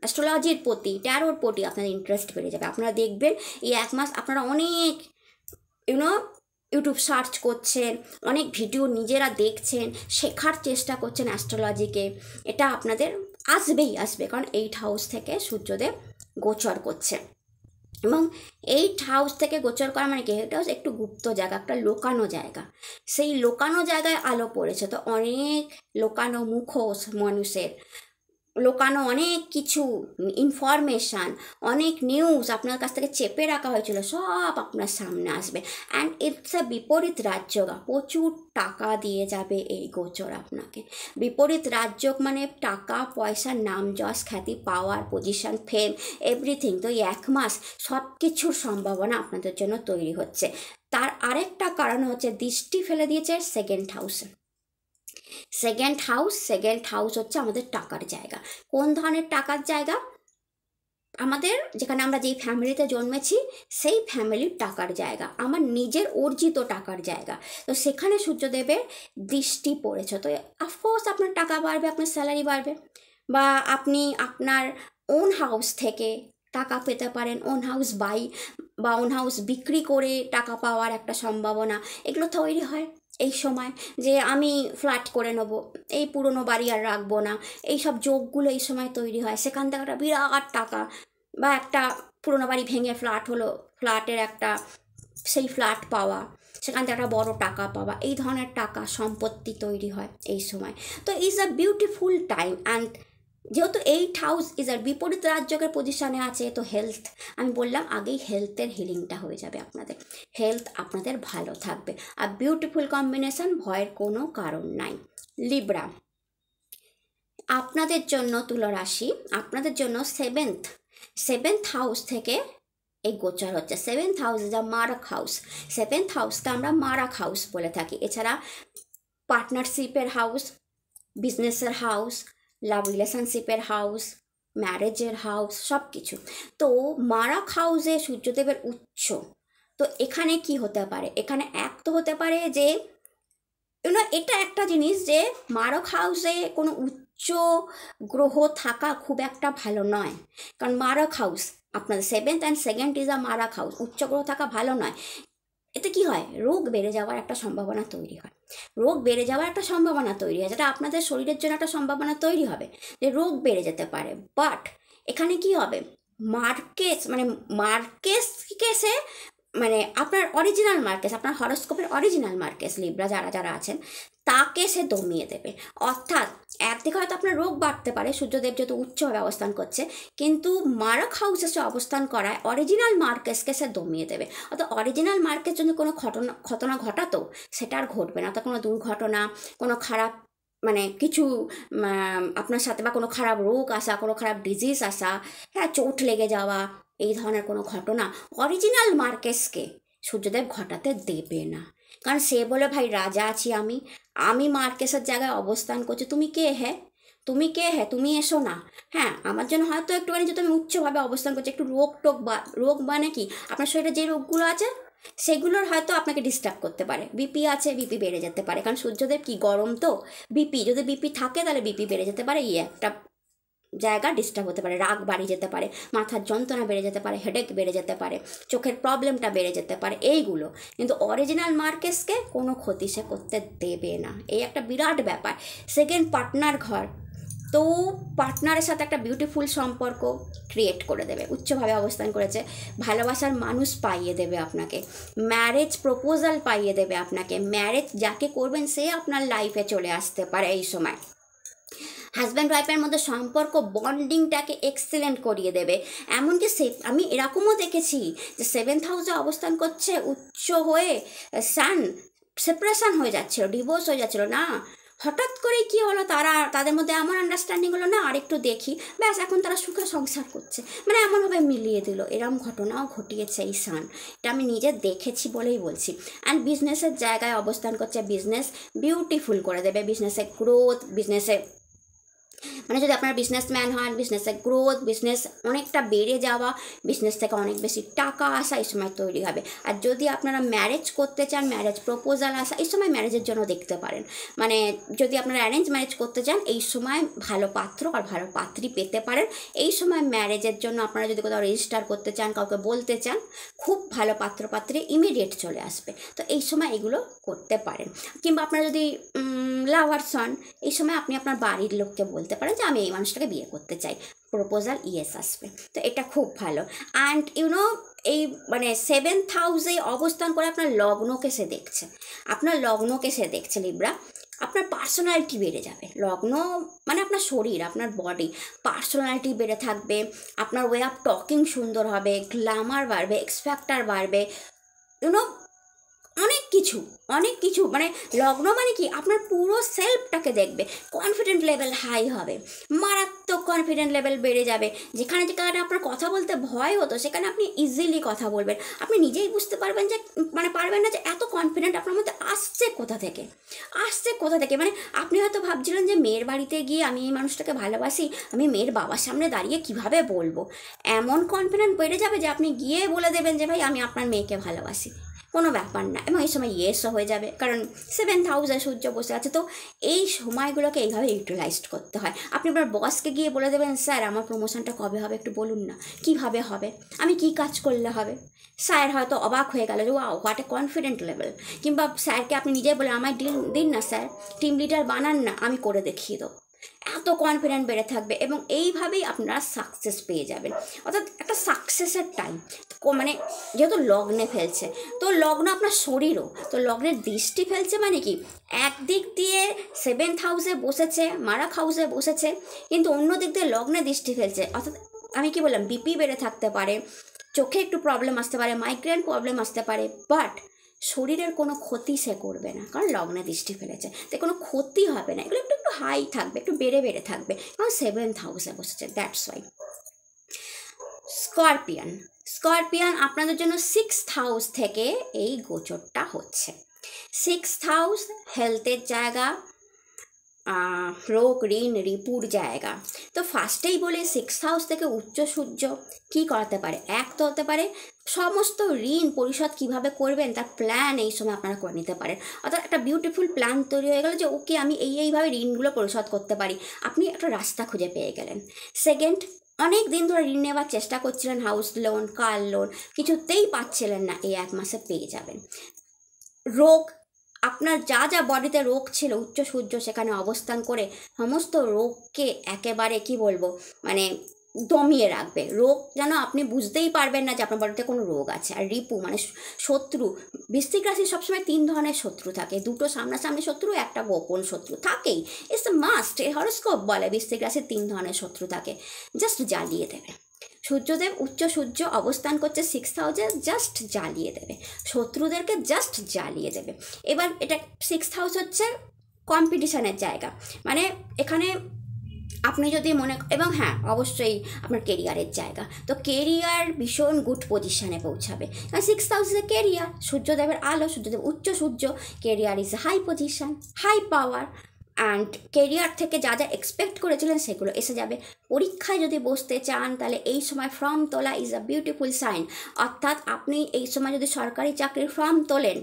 অ্যাস্ট্রোলজির প্রতি ট্যারোর প্রতি আপনাদের ইন্টারেস্ট বেড়ে যাবে আপনারা দেখবেন এই এক মাস আপনারা অনেক ইউনো ইউটিউব সার্চ করছেন অনেক ভিডিও নিজেরা দেখছেন শেখার চেষ্টা করছেন অ্যাস্ট্রোলজিকে এটা আপনাদের আসবেই আসবে কারণ এইট হাউস থেকে সূর্যদেব গোচর করছে এবং এইট হাউস থেকে গোচর করা মানে কি এইট হাউস একটু গুপ্ত জায়গা একটা লোকানো জায়গা সেই লোকানো জায়গায় আলো পড়েছে তো অনেক লোকানো মুখোশ মানুষের লোকানো অনেক কিছু ইনফরমেশান অনেক নিউজ আপনার কাছ থেকে চেপে রাখা হয়েছিল সব আপনার সামনে আসবে অ্যান্ড ইটস এ বিপরীত রাজযোগা প্রচুর টাকা দিয়ে যাবে এই গোচর আপনাকে বিপরীত রাজ্য মানে টাকা পয়সা নাম যশ খ্যাতি পাওয়ার পজিশন ফেম এভরিথিং তো এই এক মাস সব কিছুর সম্ভাবনা আপনাদের জন্য তৈরি হচ্ছে তার আরেকটা কারণ হচ্ছে দৃষ্টি ফেলে দিয়েছে সেকেন্ড হাউসে সেকেন্ড হাউস সেকেন্ড হাউস হচ্ছে আমাদের টাকার জায়গা কোন ধরনের টাকার জায়গা আমাদের যেখানে আমরা যেই ফ্যামিলিতে জন্মেছি সেই ফ্যামিলির টাকার জায়গা আমার নিজের অর্জিত টাকার জায়গা তো সেখানে সূর্যদেবের দৃষ্টি পড়েছে তো অফকোর্স আপনার টাকা বাড়বে আপনার স্যালারি বাড়বে বা আপনি আপনার ওন হাউস থেকে টাকা পেতে পারেন ওন হাউস বাই বা ওন হাউস বিক্রি করে টাকা পাওয়ার একটা সম্ভাবনা এগুলো তৈরি হয় এই সময় যে আমি ফ্ল্যাট করে নেব এই পুরনো বাড়ি আর রাখবো না এই সব যোগগুলো এই সময় তৈরি হয় সেখান থেকে একটা বিরাট টাকা বা একটা পুরনো বাড়ি ভেঙে ফ্ল্যাট হলো ফ্ল্যাটের একটা সেই ফ্ল্যাট পাওয়া সেখান থেকে একটা বড়ো টাকা পাওয়া এই ধরনের টাকা সম্পত্তি তৈরি হয় এই সময় তো is a beautiful time and যেহেতু এইট হাউস ইজ আর বিপরীত রাজযোগের পজিশানে আছে তো হেলথ আমি বললাম আগেই হেলথের হিলিংটা হয়ে যাবে আপনাদের হেলথ আপনাদের ভালো থাকবে আর বিউটিফুল কম্বিনেশান ভয়ের কোনো কারণ নাই লিব্রা আপনাদের জন্য তুলরাশি আপনাদের জন্য সেভেন্থ সেভেন্থ হাউস থেকে এই গোচর হচ্ছে সেভেন্থ হাউস ইজ আ মারাক হাউস সেভেন্থ হাউসকে আমরা মারাক হাউস বলে থাকি এছাড়া পার্টনারশিপের হাউস বিজনেসের হাউস লাভ রিলেশনশিপের হাউস ম্যারেজের হাউস সব কিছু তো মারাক হাউসে সূর্যদেবের উচ্চ তো এখানে কি হতে পারে এখানে এক তো হতে পারে যে ইউনো এটা একটা জিনিস যে মারক হাউসে কোনো উচ্চ গ্রহ থাকা খুব একটা ভালো নয় কারণ মারক হাউস আপনাদের seventh and second is a মারাক হাউস উচ্চ গ্রহ থাকা ভালো নয় এতে কি হয় রোগ বেড়ে যাওয়ার একটা সম্ভাবনা তৈরি হয় রোগ বেড়ে যাওয়ার একটা সম্ভাবনা তৈরি হয় যেটা আপনাদের শরীরের জন্য একটা সম্ভাবনা তৈরি হবে যে রোগ বেড়ে যেতে পারে বাট এখানে কি হবে মার্কেস মানে মার্কেস কেসে মানে আপনার অরিজিনাল মার্কেস আপনার হরস্কোপের অরিজিনাল মার্কেস লিব্রা যারা যারা আছেন তাকে সে দমিয়ে দেবে অর্থাৎ একদিকে হয়তো আপনার রোগ বাড়তে পারে সূর্যদেব যেহেতু উচ্চভাবে অবস্থান করছে কিন্তু মারক হাউসে সে অবস্থান করায় অরিজিনাল মার্কেসকে সে দমিয়ে দেবে অর্থাৎ অরিজিনাল মার্কেস যদি কোনো ঘটনা ঘটনা ঘটাতো সেটা আর ঘটবে না অর্থাৎ কোনো দুর্ঘটনা কোনো খারাপ মানে কিছু আপনার সাথে বা কোনো খারাপ রোগ আসা কোনো খারাপ ডিজিজ আসা হ্যাঁ চোট লেগে যাওয়া এই ধরনের কোনো ঘটনা অরিজিনাল মার্কেসকে সূর্যদেব ঘটাতে দেবে না কারণ সে বলে ভাই রাজা আছি আমি আমি মার্কেসের জায়গায় অবস্থান করছি তুমি কে হ্যাঁ তুমি কে হ্যাঁ তুমি এসো না হ্যাঁ আমার জন্য হয়তো একটুখানি যেহেতু আমি উচ্চভাবে অবস্থান করছি একটু রোগ টোক বা রোগ মানে কি আপনার শরীরে যে রোগগুলো আছে সেগুলোর হয়তো আপনাকে ডিস্টার্ব করতে পারে বিপি আছে বিপি বেড়ে যেতে পারে কারণ সূর্যদেব কি গরম তো বিপি যদি বিপি থাকে তাহলে বিপি বেড়ে যেতে পারে ইয়ে একটা জায়গা ডিস্টার্ব হতে পারে রাগ বাড়ি যেতে পারে মাথার যন্ত্রণা বেড়ে যেতে পারে হেডেক বেড়ে যেতে পারে চোখের প্রবলেমটা বেড়ে যেতে পারে এইগুলো কিন্তু অরিজিনাল মার্কেসকে কোনো ক্ষতি সে করতে দেবে না এই একটা বিরাট ব্যাপার সেকেন্ড পার্টনার ঘর তো পার্টনারের সাথে একটা বিউটিফুল সম্পর্ক ক্রিয়েট করে দেবে উচ্চভাবে অবস্থান করেছে ভালোবাসার মানুষ পাইয়ে দেবে আপনাকে ম্যারেজ প্রপোজাল পাইয়ে দেবে আপনাকে ম্যারেজ যাকে করবেন সে আপনার লাইফে চলে আসতে পারে এই সময় হাজব্যান্ড ওয়াইফের মধ্যে সম্পর্ক বন্ডিংটাকে এক্সেলেন্ট করিয়ে দেবে এমনকি সে আমি এরকমও দেখেছি যে সেভেন্থ হাউসে অবস্থান করছে উচ্চ হয়ে সান সেপারেশান হয়ে যাচ্ছিলো ডিভোর্স হয়ে যাচ্ছিল না হঠাৎ করে কি হলো তারা তাদের মধ্যে এমন আন্ডারস্ট্যান্ডিং হলো না আরেকটু দেখি ব্যাস এখন তারা সুখে সংসার করছে মানে এমনভাবে মিলিয়ে দিল এরম ঘটনাও ঘটিয়েছে এই সান এটা আমি নিজে দেখেছি বলেই বলছি অ্যান্ড বিজনেসের জায়গায় অবস্থান করছে বিজনেস বিউটিফুল করে দেবে বিজনেসে গ্রোথ বিজনেসে মানে যদি আপনার বিজনেসম্যান হন বিজনেসে গ্রোথ বিজনেস অনেকটা বেড়ে যাওয়া বিজনেস থেকে অনেক বেশি টাকা আসা এই সময় তৈরি হবে আর যদি আপনারা ম্যারেজ করতে চান ম্যারেজ প্রপোজাল আসা এই সময় ম্যারেজের জন্য দেখতে পারেন মানে যদি আপনারা অ্যারেঞ্জ ম্যারেজ করতে চান এই সময় ভালো পাত্র আর ভালো পাত্রী পেতে পারেন এই সময় ম্যারেজের জন্য আপনারা যদি কোথাও রেজিস্টার করতে চান কাউকে বলতে চান খুব ভালো পাত্র পাত্রে ইমিডিয়েট চলে আসবে তো এই সময় এগুলো করতে পারেন কিংবা আপনারা যদি লাভার্স হন এই সময় আপনি আপনার বাড়ির লোককে বলতে বলতে পারেন যে আমি এই মানুষটাকে বিয়ে করতে চাই প্রপোজাল ইয়েস আসবে তো এটা খুব ভালো অ্যান্ড ইউনো এই মানে সেভেন্থ হাউসে অবস্থান করে আপনার লগ্নকে সে দেখছে আপনার লগ্নকে সে দেখছে লিব্রা আপনার পার্সোনালিটি বেড়ে যাবে লগ্ন মানে আপনার শরীর আপনার বডি পার্সোনালিটি বেড়ে থাকবে আপনার ওয়ে অফ টকিং সুন্দর হবে গ্ল্যামার বাড়বে এক্সপ্যাক্টার বাড়বে ইউনো অনেক কিছু অনেক কিছু মানে লগ্ন মানে কি আপনার পুরো সেলফটাকে দেখবে কনফিডেন্ট লেভেল হাই হবে মারাত্মক কনফিডেন্ট লেভেল বেড়ে যাবে যেখানে যেখানে আপনার কথা বলতে ভয় হতো সেখানে আপনি ইজিলি কথা বলবেন আপনি নিজেই বুঝতে পারবেন যে মানে পারবেন না যে এত কনফিডেন্ট আপনার মধ্যে আসছে কোথা থেকে আসছে কোথা থেকে মানে আপনি হয়তো ভাবছিলেন যে মেয়ের বাড়িতে গিয়ে আমি এই মানুষটাকে ভালোবাসি আমি মেয়ের বাবার সামনে দাঁড়িয়ে কিভাবে বলবো এমন কনফিডেন্ট বেড়ে যাবে যে আপনি গিয়ে বলে দেবেন যে ভাই আমি আপনার মেয়েকে ভালোবাসি কোনো ব্যাপার না এবং এই সময় ইয়েসও হয়ে যাবে কারণ সেভেন থাউজেন্ড সূর্য বসে আছে তো এই সময়গুলোকে এইভাবে ইউটিলাইজড করতে হয় আপনি আপনার বসকে গিয়ে বলে দেবেন স্যার আমার প্রমোশনটা কবে হবে একটু বলুন না কিভাবে হবে আমি কি কাজ করলে হবে স্যার হয়তো অবাক হয়ে গেল যে ওয়া হোয়াট এ কনফিডেন্ট লেভেল কিংবা স্যারকে আপনি নিজে বলে আমায় ডিল দিন না স্যার টিম লিডার বানান না আমি করে দেখিয়ে দেবো এত কনফিডেন্ট বেড়ে থাকবে এবং এইভাবেই আপনারা সাকসেস পেয়ে যাবেন অর্থাৎ একটা সাকসেসের টাইম মানে যেহেতু লগ্নে ফেলছে তো লগ্ন আপনার শরীরও তো লগ্নের দৃষ্টি ফেলছে মানে কি একদিক দিয়ে সেভেন্থ হাউসে বসেছে মারাক হাউসে বসেছে কিন্তু অন্য দিক দিয়ে লগ্নে দৃষ্টি ফেলছে অর্থাৎ আমি কি বললাম বিপি বেড়ে থাকতে পারে চোখে একটু প্রবলেম আসতে পারে মাইগ্রেন প্রবলেম আসতে পারে বাট শরীরের কোনো ক্ষতি সে করবে না কারণ লগ্নে দৃষ্টি ফেলেছে তাই কোনো ক্ষতি হবে না এগুলো একটু একটু হাই থাকবে একটু বেড়ে বেড়ে থাকবে কারণ সেভেন্থ হাউসে বসেছে দ্যাটস ওয়াই স্করপিয়ান স্করপিয়ান আপনাদের জন্য সিক্সথ হাউস থেকে এই গোচরটা হচ্ছে সিক্সথ হাউস হেলথের জায়গা রোগ ঋণ রিপুর জায়গা তো ফার্স্টেই বলে সিক্স হাউস থেকে উচ্চ সূর্য কি করাতে পারে এক তো হতে পারে সমস্ত ঋণ পরিশোধ কিভাবে করবেন তার প্ল্যান এই সময় আপনারা করে নিতে পারেন অর্থাৎ একটা বিউটিফুল প্ল্যান তৈরি হয়ে গেল যে ওকে আমি এই এইভাবে ঋণগুলো পরিশোধ করতে পারি আপনি একটা রাস্তা খুঁজে পেয়ে গেলেন সেকেন্ড অনেক দিন ধরে ঋণ নেওয়ার চেষ্টা করছিলেন হাউস লোন কার লোন কিছুতেই পাচ্ছিলেন না এই এক মাসে পেয়ে যাবেন রোগ আপনার যা যা বডিতে রোগ ছিল উচ্চ সূর্য সেখানে অবস্থান করে সমস্ত রোগকে একেবারে কি বলবো মানে দমিয়ে রাখবে রোগ যেন আপনি বুঝতেই পারবেন না যে আপনার বডিতে কোনো রোগ আছে আর রিপু মানে শত্রু বৃষ্টিক রাশির সবসময় তিন ধরনের শত্রু থাকে দুটো সামনাসামনি শত্রু একটা গোপন শত্রু থাকেই ইটস মাস্ট এ হরস্কোপ বলে বৃষ্টিক রাশির তিন ধরনের শত্রু থাকে জাস্ট জ্বালিয়ে দেবে সূর্যদেব উচ্চ সূর্য অবস্থান করছে সিক্স হাউসে জাস্ট জ্বালিয়ে দেবে শত্রুদেরকে জাস্ট জ্বালিয়ে দেবে এবার এটা সিক্স হাউস হচ্ছে কম্পিটিশানের জায়গা মানে এখানে আপনি যদি মনে এবং হ্যাঁ অবশ্যই আপনার কেরিয়ারের জায়গা তো কেরিয়ার ভীষণ গুড পজিশানে পৌঁছাবে কারণ six house is a career সূর্যদেবের আলো সূর্যদেব উচ্চ সূর্য career is high position high power and career থেকে যা যা এক্সপেক্ট করেছিলেন সেগুলো এসে যাবে পরীক্ষায় যদি বসতে চান তাহলে এই সময় ফর্ম তোলা ইজ আ বিউটিফুল সাইন অর্থাৎ আপনি এই সময় যদি সরকারি চাকরির ফর্ম তোলেন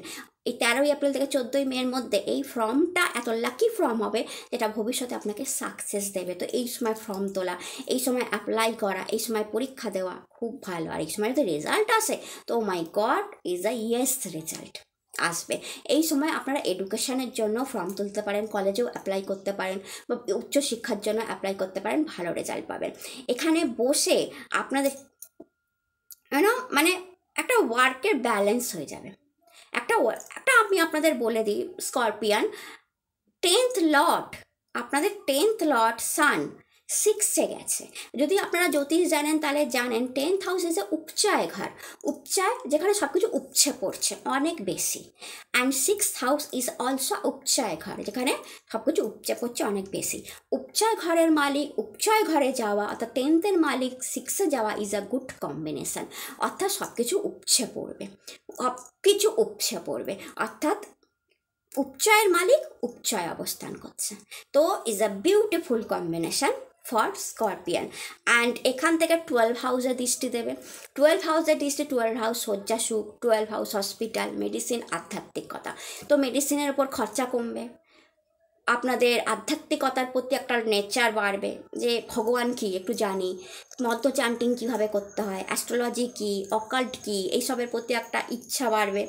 এই তেরোই এপ্রিল থেকে চোদ্দোই মের মধ্যে এই ফর্মটা এত লাকি ফর্ম হবে যেটা ভবিষ্যতে আপনাকে সাকসেস দেবে তো এই সময় ফর্ম তোলা এই সময় অ্যাপ্লাই করা এই সময় পরীক্ষা দেওয়া খুব ভালো আর এই সময় যদি রেজাল্ট আসে তো my god is a yes result আসবে এই সময় আপনারা এডুকেশনের জন্য ফর্ম তুলতে পারেন কলেজেও অ্যাপ্লাই করতে পারেন বা উচ্চশিক্ষার জন্য অ্যাপ্লাই করতে পারেন ভালো রেজাল্ট পাবেন এখানে বসে আপনাদের মানে একটা ওয়ার্কের ব্যালেন্স হয়ে যাবে একটা একটা আমি আপনাদের বলে দিই স্করপিয়ান টেন্থ লট আপনাদের টেন্থ লট সান সিক্সে গেছে যদি আপনারা জ্যোতিষ জানেন তাহলে জানেন টেন হাউস ইজ এ উপচায় ঘর উপচায় যেখানে সব কিছু উপচে পড়ছে অনেক বেশি and six house is also উপচায় ঘর যেখানে সব কিছু উপচে পড়ছে অনেক বেশি উপচায় ঘরের মালিক উপচয় ঘরে যাওয়া অর্থাৎ টেন্থের মালিক সিক্সে যাওয়া ইজ আ গুড কম্বিনেশান অর্থাৎ সব কিছু উপচে পড়বে সব কিছু উপচে পড়বে অর্থাৎ উপচয়ের মালিক উপচয় অবস্থান করছে তো is a beautiful combination for scorpion and এখান থেকে টুয়েলভ হাউসে দৃষ্টি দেবে টুয়েলভ হাউসে দৃষ্টি টুয়েলভ হাউস শয্যা সুখ টুয়েলভ হাউস হসপিটাল মেডিসিন আধ্যাত্মিকতা তো মেডিসিনের ওপর খরচা কমবে আপনাদের আধ্যাত্মিকতার প্রতি একটা নেচার বাড়বে যে ভগবান কি একটু জানি মদ্য চ্যান্টিং কীভাবে করতে হয় অ্যাস্ট্রোলজি কি অকাল্ট কি এইসবের প্রতি একটা ইচ্ছা বাড়বে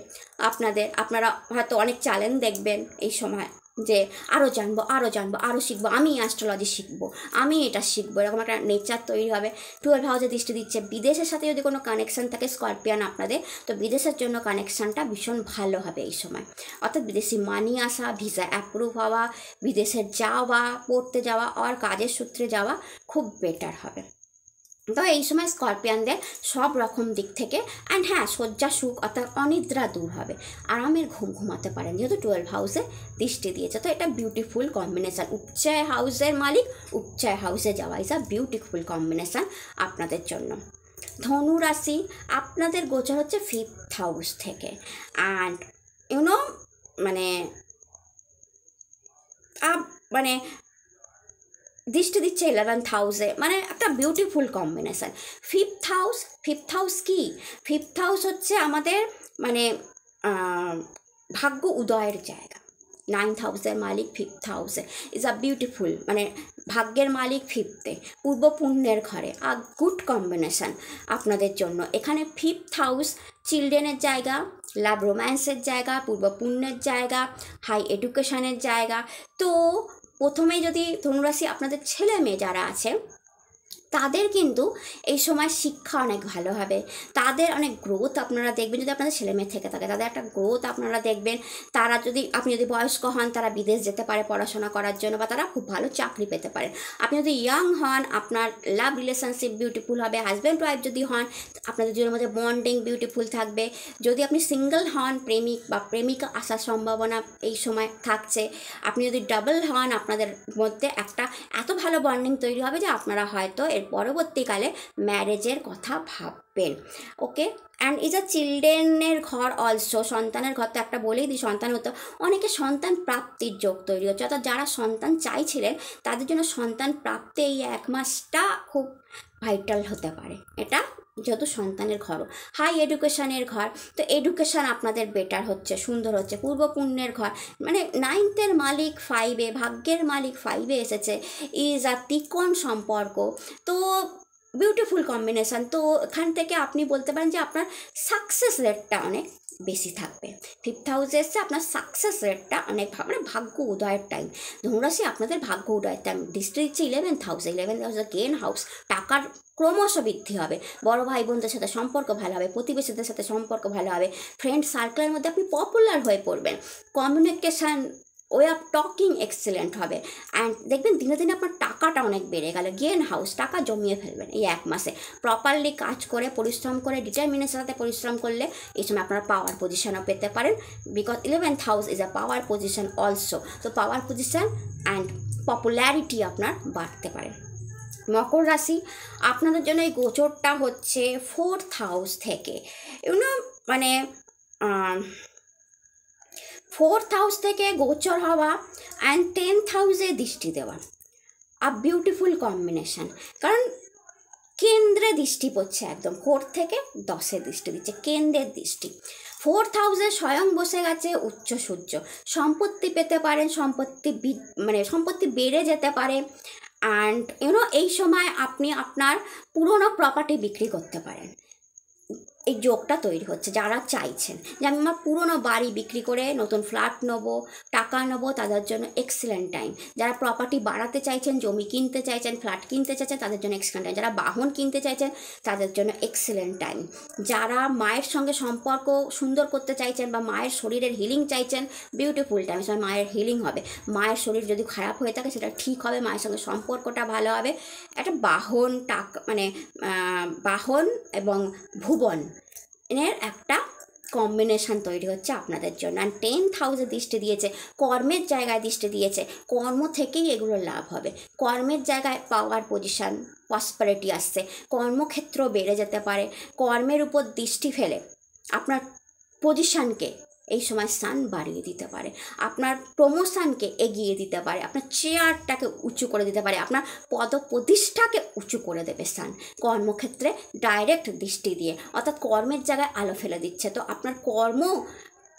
আপনাদের আপনারা হয়তো অনেক চ্যালেঞ্জ দেখবেন এই সময় যে আরও জানবো আরও জানবো আরও শিখবো আমি অ্যাস্ট্রোলজি শিখবো আমি এটা শিখবো এরকম একটা নেচার তৈরি হবে টুয়েলভ হাউসে দৃষ্টি দিচ্ছে বিদেশের সাথে যদি কোনো কানেকশান থাকে স্করপিয়ান আপনাদের তো বিদেশের জন্য কানেকশানটা ভীষণ ভালো হবে এই সময় অর্থাৎ বিদেশি মানি আসা ভিসা অ্যাপ্রুভ হওয়া বিদেশে যাওয়া পড়তে যাওয়া আর কাজের সূত্রে যাওয়া খুব বেটার হবে তো এই সময় স্করপিয়ানদের সব রকম দিক থেকে অ্যান্ড হ্যাঁ শয্যা সুখ অর্থাৎ অনিদ্রা দূর হবে আরামের ঘুম ঘুমাতে পারেন যেহেতু টুয়েলভ হাউসে দৃষ্টি দিয়েছে তো এটা বিউটিফুল কম্বিনেশান উপচয় হাউসের মালিক উপচয় হাউসে যাওয়া ইজ আ বিউটিফুল কম্বিনেশান আপনাদের জন্য ধনু রাশি আপনাদের গোচর হচ্ছে ফিফথ হাউস থেকে অ্যান্ড ইউনো মানে মানে দৃষ্টি দিচ্ছে ইলেভেন্থ হাউসে মানে একটা beautiful combination fifth house fifth house কি ফিফথ হাউস হচ্ছে আমাদের মানে ভাগ্য উদয়ের জায়গা নাইন্থ হাউসের মালিক ফিফথ হাউসে ইজ আ বিউটিফুল মানে ভাগ্যের মালিক ফিফথে পূর্ব পুণ্যের ঘরে আ গুড কম্বিনেশান আপনাদের জন্য এখানে ফিফথ হাউস চিলড্রেনের জায়গা লাভ রোম্যান্সের জায়গা পূর্ব পুণ্যের জায়গা হাই এডুকেশনের জায়গা তো প্রথমেই যদি ধনুরাশি আপনাদের ছেলে মেয়ে যারা আছে তাদের কিন্তু এই সময় শিক্ষা অনেক ভালো হবে তাদের অনেক গ্রোথ আপনারা দেখবেন যদি আপনাদের ছেলে মেয়ে থেকে থাকে তাদের একটা গ্রোথ আপনারা দেখবেন তারা যদি আপনি যদি বয়স্ক হন তারা বিদেশ যেতে পারে পড়াশোনা করার জন্য বা তারা খুব ভালো চাকরি পেতে পারে আপনি যদি ইয়াং হন আপনার লাভ রিলেশনশিপ বিউটিফুল হবে হাজব্যান্ড ওয়াইফ যদি হন আপনাদের দুজনের মধ্যে বন্ডিং বিউটিফুল থাকবে যদি আপনি সিঙ্গেল হন প্রেমিক বা প্রেমিকা আসার সম্ভাবনা এই সময় থাকছে আপনি যদি ডাবল হন আপনাদের মধ্যে একটা এত ভালো বন্ডিং তৈরি হবে যে আপনারা হয়তো এর পরবর্তীকালে ম্যারেজের কথা ভাববেন ওকে অ্যান্ড ইজ আ চিলড্রেনের ঘর অলসো সন্তানের ঘর তো একটা বলেই দিই সন্তান হতো অনেকে সন্তান প্রাপ্তির যোগ তৈরি হচ্ছে অর্থাৎ যারা সন্তান চাইছিলেন তাদের জন্য সন্তান প্রাপ্তি এই এক মাসটা খুব ভাইটাল হতে পারে এটা যেহেতু সন্তানের ঘর হাই এডুকেশানের ঘর তো এডুকেশান আপনাদের বেটার হচ্ছে সুন্দর হচ্ছে পূর্ব ঘর মানে নাইনথের মালিক ফাইভে ভাগ্যের মালিক ফাইভে এসেছে ইজ আ তিকন সম্পর্ক তো বিউটিফুল কম্বিনেশান তো এখান থেকে আপনি বলতে পারেন যে আপনার সাকসেস রেটটা অনেক বেশি থাকবে ফিফথ হাউসে এসে আপনার সাকসেস রেটটা অনেক মানে ভাগ্য উদয়ের টাইম ধনুরাশি আপনাদের ভাগ্য উদয়ের টাইম ডিস্ট্রিক্ট হচ্ছে eleventh house eleventh house gain house টাকার ক্রমশ বৃদ্ধি হবে বড় ভাই বোনদের সাথে সম্পর্ক ভালো হবে প্রতিবেশীদের সাথে সম্পর্ক ভালো হবে ফ্রেন্ড সার্কেলের মধ্যে আপনি পপুলার হয়ে পড়বেন communication way of talking excellent হবে অ্যান্ড দেখবেন দিনে দিনে আপনার টাকাটা অনেক বেড়ে গেল গেন হাউস টাকা জমিয়ে ফেলবেন এই এক মাসে প্রপারলি কাজ করে পরিশ্রম করে ডিটারমিনেশন সাথে পরিশ্রম করলে এই সময় আপনারা পাওয়ার পজিশনও পেতে পারেন because eleventh house is a power position also তো পাওয়ার পজিশন অ্যান্ড পপুলারিটি আপনার বাড়তে পারে মকর রাশি আপনাদের জন্য এই গোচরটা হচ্ছে ফোর্থ হাউস থেকে ইউনো মানে ফোর্থ হাউস থেকে গোচর হওয়া অ্যান্ড টেন্থ হাউসে দৃষ্টি দেওয়া আ বিউটিফুল কম্বিনেশান কারণ কেন্দ্রে দৃষ্টি পড়ছে একদম ফোর্থ থেকে দশে দৃষ্টি দিচ্ছে কেন্দ্রের দৃষ্টি ফোর্থ হাউসে স্বয়ং বসে গেছে উচ্চ সূর্য সম্পত্তি পেতে পারেন সম্পত্তি মানে সম্পত্তি বেড়ে যেতে পারে অ্যান্ড ইউনো এই সময় আপনি আপনার পুরনো প্রপার্টি বিক্রি করতে পারেন এই যোগটা তৈরি হচ্ছে যারা চাইছেন যে আমি আমার পুরোনো বাড়ি বিক্রি করে নতুন ফ্ল্যাট নেবো টাকা নেবো তাদের জন্য এক্সেলেন্ট টাইম যারা প্রপার্টি বাড়াতে চাইছেন জমি কিনতে চাইছেন ফ্ল্যাট কিনতে চাইছেন তাদের জন্য এক্সেলেন্ট টাইম যারা বাহন কিনতে চাইছেন তাদের জন্য এক্সেলেন্ট টাইম যারা মায়ের সঙ্গে সম্পর্ক সুন্দর করতে চাইছেন বা মায়ের শরীরের হিলিং চাইছেন বিউটিফুল টাইম সময় মায়ের হিলিং হবে মায়ের শরীর যদি খারাপ হয়ে থাকে সেটা ঠিক হবে মায়ের সঙ্গে সম্পর্কটা ভালো হবে একটা বাহন টাকা মানে বাহন এবং ভুবন এর একটা কম্বিনেশান তৈরি হচ্ছে আপনাদের জন্য অ্যান্ড টেন থাউজেন্ড দৃষ্টি দিয়েছে কর্মের জায়গায় দৃষ্টি দিয়েছে কর্ম থেকেই এগুলো লাভ হবে কর্মের জায়গায় পাওয়ার পজিশান প্রসপারিটি আসছে কর্মক্ষেত্র বেড়ে যেতে পারে কর্মের উপর দৃষ্টি ফেলে আপনার পজিশানকে এই সময় স্থান বাড়িয়ে দিতে পারে আপনার প্রমোশনকে এগিয়ে দিতে পারে আপনার চেয়ারটাকে উঁচু করে দিতে পারে আপনার পদ প্রতিষ্ঠাকে উঁচু করে দেবে স্থান কর্মক্ষেত্রে ডাইরেক্ট দৃষ্টি দিয়ে অর্থাৎ কর্মের জায়গায় আলো ফেলে দিচ্ছে তো আপনার কর্ম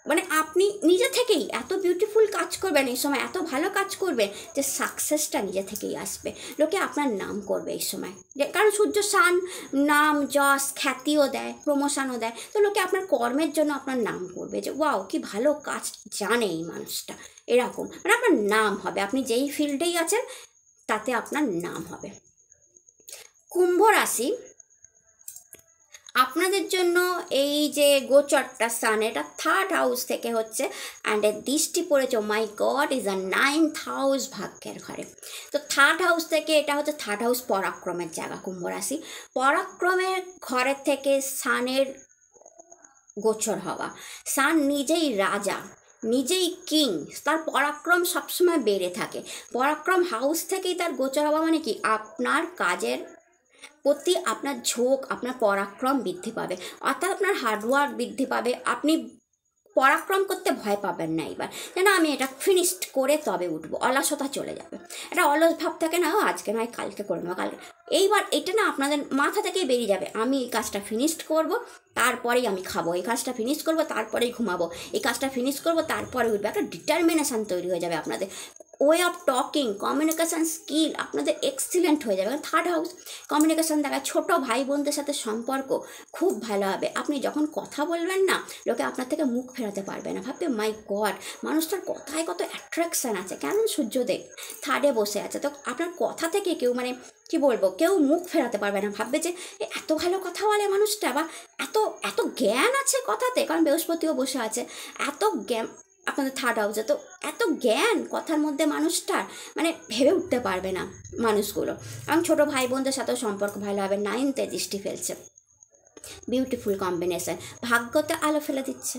মানে আপনি নিজে থেকেই এত বিউটিফুল কাজ করবেন এই সময় এত ভালো কাজ করবেন যে সাকসেসটা নিজে থেকেই আসবে লোকে আপনার নাম করবে এই সময় যে কারণ সূর্য সান নাম যশ খ্যাতিও দেয় প্রমোশনও দেয় তো লোকে আপনার কর্মের জন্য আপনার নাম করবে যে ওয়াও কি ভালো কাজ জানে এই মানুষটা এরকম মানে আপনার নাম হবে আপনি যেই ফিল্ডেই আছেন তাতে আপনার নাম হবে কুম্ভ রাশি আপনাদের জন্য এই যে গোচরটা সান এটা থার্ড হাউস থেকে হচ্ছে অ্যান্ড এর দৃষ্টি পড়েছে my god is a ninth house ভাগ্যের ঘরে তো থার্ড হাউস থেকে এটা হচ্ছে থার্ড হাউস পরাক্রমের জায়গা কুম্ভরাশি পরাক্রমের ঘরের থেকে সানের গোচর হওয়া সান নিজেই রাজা নিজেই কিং তার পরাক্রম সবসময় বেড়ে থাকে পরাক্রম হাউস থেকেই তার গোচর হওয়া মানে কি আপনার কাজের প্রতি আপনার ঝোঁক আপনার পরাক্রম বৃদ্ধি পাবে অর্থাৎ আপনার হার্ডওয়ার্ক বৃদ্ধি পাবে আপনি পরাক্রম করতে ভয় পাবেন না এবার যেন আমি এটা ফিনিশড করে তবে উঠবো অলসতা চলে যাবে এটা অলস ভাব থাকে না আজকে নয় কালকে করবো কালকে এইবার এটা না আপনাদের মাথা থেকেই বেরিয়ে যাবে আমি এই কাজটা ফিনিশড করব তারপরেই আমি খাবো এই কাজটা ফিনিশ করবো তারপরেই ঘুমাবো এই কাজটা ফিনিশ করবো তারপরে উঠবে একটা ডিটারমিনেশান তৈরি হয়ে যাবে আপনাদের way of talking communication skill আপনাদের এক্সিলেন্ট হয়ে যাবে থার্ড মানে হাউস কমিউনিকেশান দেখা ছোট ভাই বোনদের সাথে সম্পর্ক খুব ভালো হবে আপনি যখন কথা বলবেন না লোকে আপনার থেকে মুখ ফেরাতে পারবে না ভাববে মাই গড মানুষটার কথায় কত অ্যাট্রাকশান আছে কেন সূর্যদেব থার্ডে বসে আছে তো আপনার কথা থেকে কেউ মানে কি বলবো কেউ মুখ ফেরাতে পারবে না ভাববে যে এত ভালো কথা বলে মানুষটা বা এত এত জ্ঞান আছে কথাতে কারণ বৃহস্পতিও বসে আছে এত জ্ঞান আপনাদের থার্ড হাউসে তো এত জ্ঞান কথার মধ্যে মানুষটার মানে ভেবে উঠতে পারবে না মানুষগুলো এবং ছোটো ভাই বোনদের সাথেও সম্পর্ক ভালো হবে নাইনতে দৃষ্টি ফেলছে বিউটিফুল কম্বিনেশন ভাগ্যতে আলো ফেলে দিচ্ছে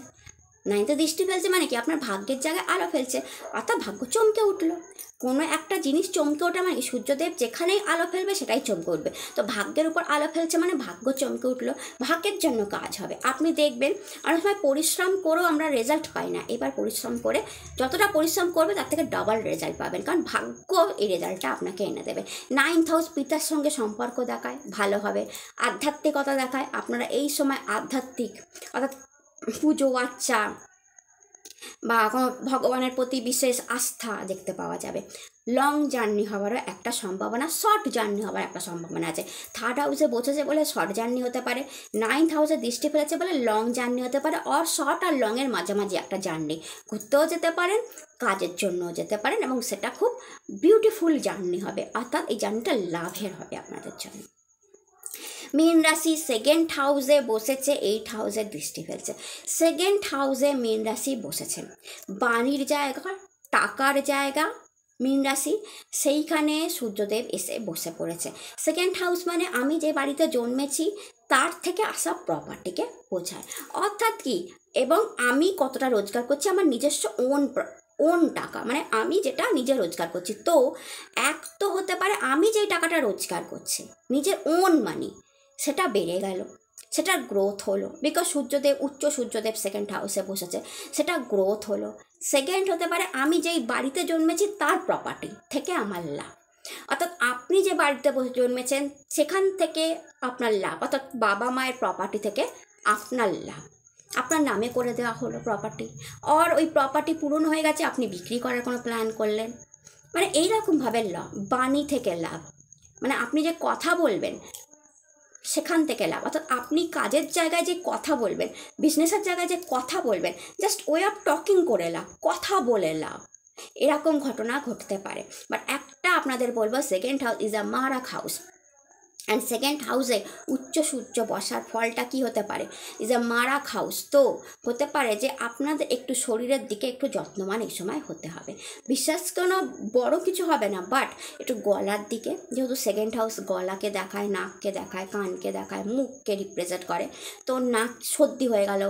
নাইনতে দৃষ্টি ফেলছে মানে কি আপনার ভাগ্যের জায়গায় আলো ফেলছে অর্থাৎ ভাগ্য চমকে উঠলো কোনো একটা জিনিস চমকে ওঠা মানে সূর্যদেব যেখানেই আলো ফেলবে সেটাই চমকে উঠবে তো ভাগ্যের উপর আলো ফেলছে মানে ভাগ্য চমকে উঠলো ভাগ্যের জন্য কাজ হবে আপনি দেখবেন অনেক সময় পরিশ্রম করেও আমরা রেজাল্ট পাই না এবার পরিশ্রম করে যতটা পরিশ্রম করবে তার থেকে ডবল রেজাল্ট পাবেন কারণ ভাগ্য এই রেজাল্টটা আপনাকে এনে দেবে নাইন্থ হাউস পিতার সঙ্গে সম্পর্ক দেখায় ভালো হবে আধ্যাত্মিকতা দেখায় আপনারা এই সময় আধ্যাত্মিক অর্থাৎ পুজো আচ্চা বা কোনো ভগবানের প্রতি বিশেষ আস্থা দেখতে পাওয়া যাবে লং জার্নি হওয়ারও একটা সম্ভাবনা শর্ট জার্নি হওয়ার একটা সম্ভাবনা আছে থার্ড হাউসে বসেছে বলে শর্ট জার্নি হতে পারে নাইন্থ হাউসে দৃষ্টি ফেলেছে বলে লং জার্নি হতে পারে অর শর্ট আর লংয়ের মাঝামাঝি একটা জার্নি ঘুরতেও যেতে পারেন কাজের জন্যও যেতে পারেন এবং সেটা খুব বিউটিফুল জার্নি হবে অর্থাৎ এই জার্নিটা লাভের হবে আপনাদের জন্য মীন রাশি সেকেন্ড হাউসে বসেছে এইট হাউসে দৃষ্টি ফেলছে সেকেন্ড হাউসে মীন রাশি বসেছে বাণীর জায়গা টাকার জায়গা মীন রাশি সেইখানে সূর্যদেব এসে বসে পড়েছে সেকেন্ড হাউস মানে আমি যে বাড়িতে জন্মেছি তার থেকে আসা প্রপার্টিকে বোঝায় অর্থাৎ কি এবং আমি কতটা রোজগার করছি আমার নিজস্ব ওন ওন টাকা মানে আমি যেটা নিজে রোজগার করছি তো এক তো হতে পারে আমি যেই টাকাটা রোজগার করছি নিজের ওন মানি সেটা বেড়ে গেল সেটার গ্রোথ হলো বিকজ সূর্যদেব উচ্চ সূর্যদেব সেকেন্ড হাউসে বসেছে সেটা গ্রোথ হলো সেকেন্ড হতে পারে আমি যেই বাড়িতে জন্মেছি তার প্রপার্টি থেকে আমার লাভ অর্থাৎ আপনি যে বাড়িতে বসে জন্মেছেন সেখান থেকে আপনার লাভ অর্থাৎ বাবা মায়ের প্রপার্টি থেকে আপনার লাভ আপনার নামে করে দেওয়া হলো প্রপার্টি আর ওই প্রপার্টি পূরণ হয়ে গেছে আপনি বিক্রি করার কোনো প্ল্যান করলেন মানে এইরকমভাবে লাভ বাণী থেকে লাভ মানে আপনি যে কথা বলবেন সেখান থেকে লাভ অর্থাৎ আপনি কাজের জায়গায় যে কথা বলবেন বিজনেসের জায়গায় যে কথা বলবেন জাস্ট ওয়ে অফ টকিং করে লাভ কথা বলে লাভ এরকম ঘটনা ঘটতে পারে বাট একটা আপনাদের বলবো সেকেন্ড হাউস ইজ আ মারাক হাউস অ্যান্ড সেকেন্ড হাউসে উচ্চ সূর্য বসার ফলটা কি হতে পারে ইজ এ মারাক হাউস তো হতে পারে যে আপনাদের একটু শরীরের দিকে একটু যত্নবান এই সময় হতে হবে বিশ্বাস কোনো বড় কিছু হবে না বাট একটু গলার দিকে যেহেতু সেকেন্ড হাউস গলাকে দেখায় নাককে দেখায় কানকে দেখায় মুখকে রিপ্রেজেন্ট করে তো নাক সর্দি হয়ে গেল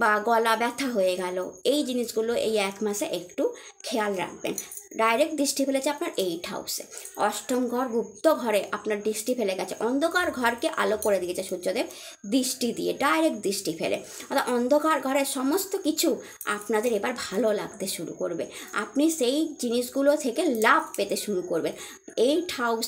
বা গলা ব্যথা হয়ে গেল এই জিনিসগুলো এই এক মাসে একটু খেয়াল রাখবেন ডাইরেক্ট দৃষ্টি ফেলেছে আপনার এইট হাউসে অষ্টম ঘর গুপ্ত ঘরে আপনার দৃষ্টি ফেলে গেছে অন্ধকার ঘরকে আলো করে দিয়েছে সূর্যদেব দৃষ্টি দিয়ে ডাইরেক্ট দৃষ্টি ফেলে অর্থাৎ অন্ধকার ঘরের সমস্ত কিছু আপনাদের এবার ভালো লাগতে শুরু করবে আপনি সেই জিনিসগুলো থেকে লাভ পেতে শুরু করবেন এইট হাউস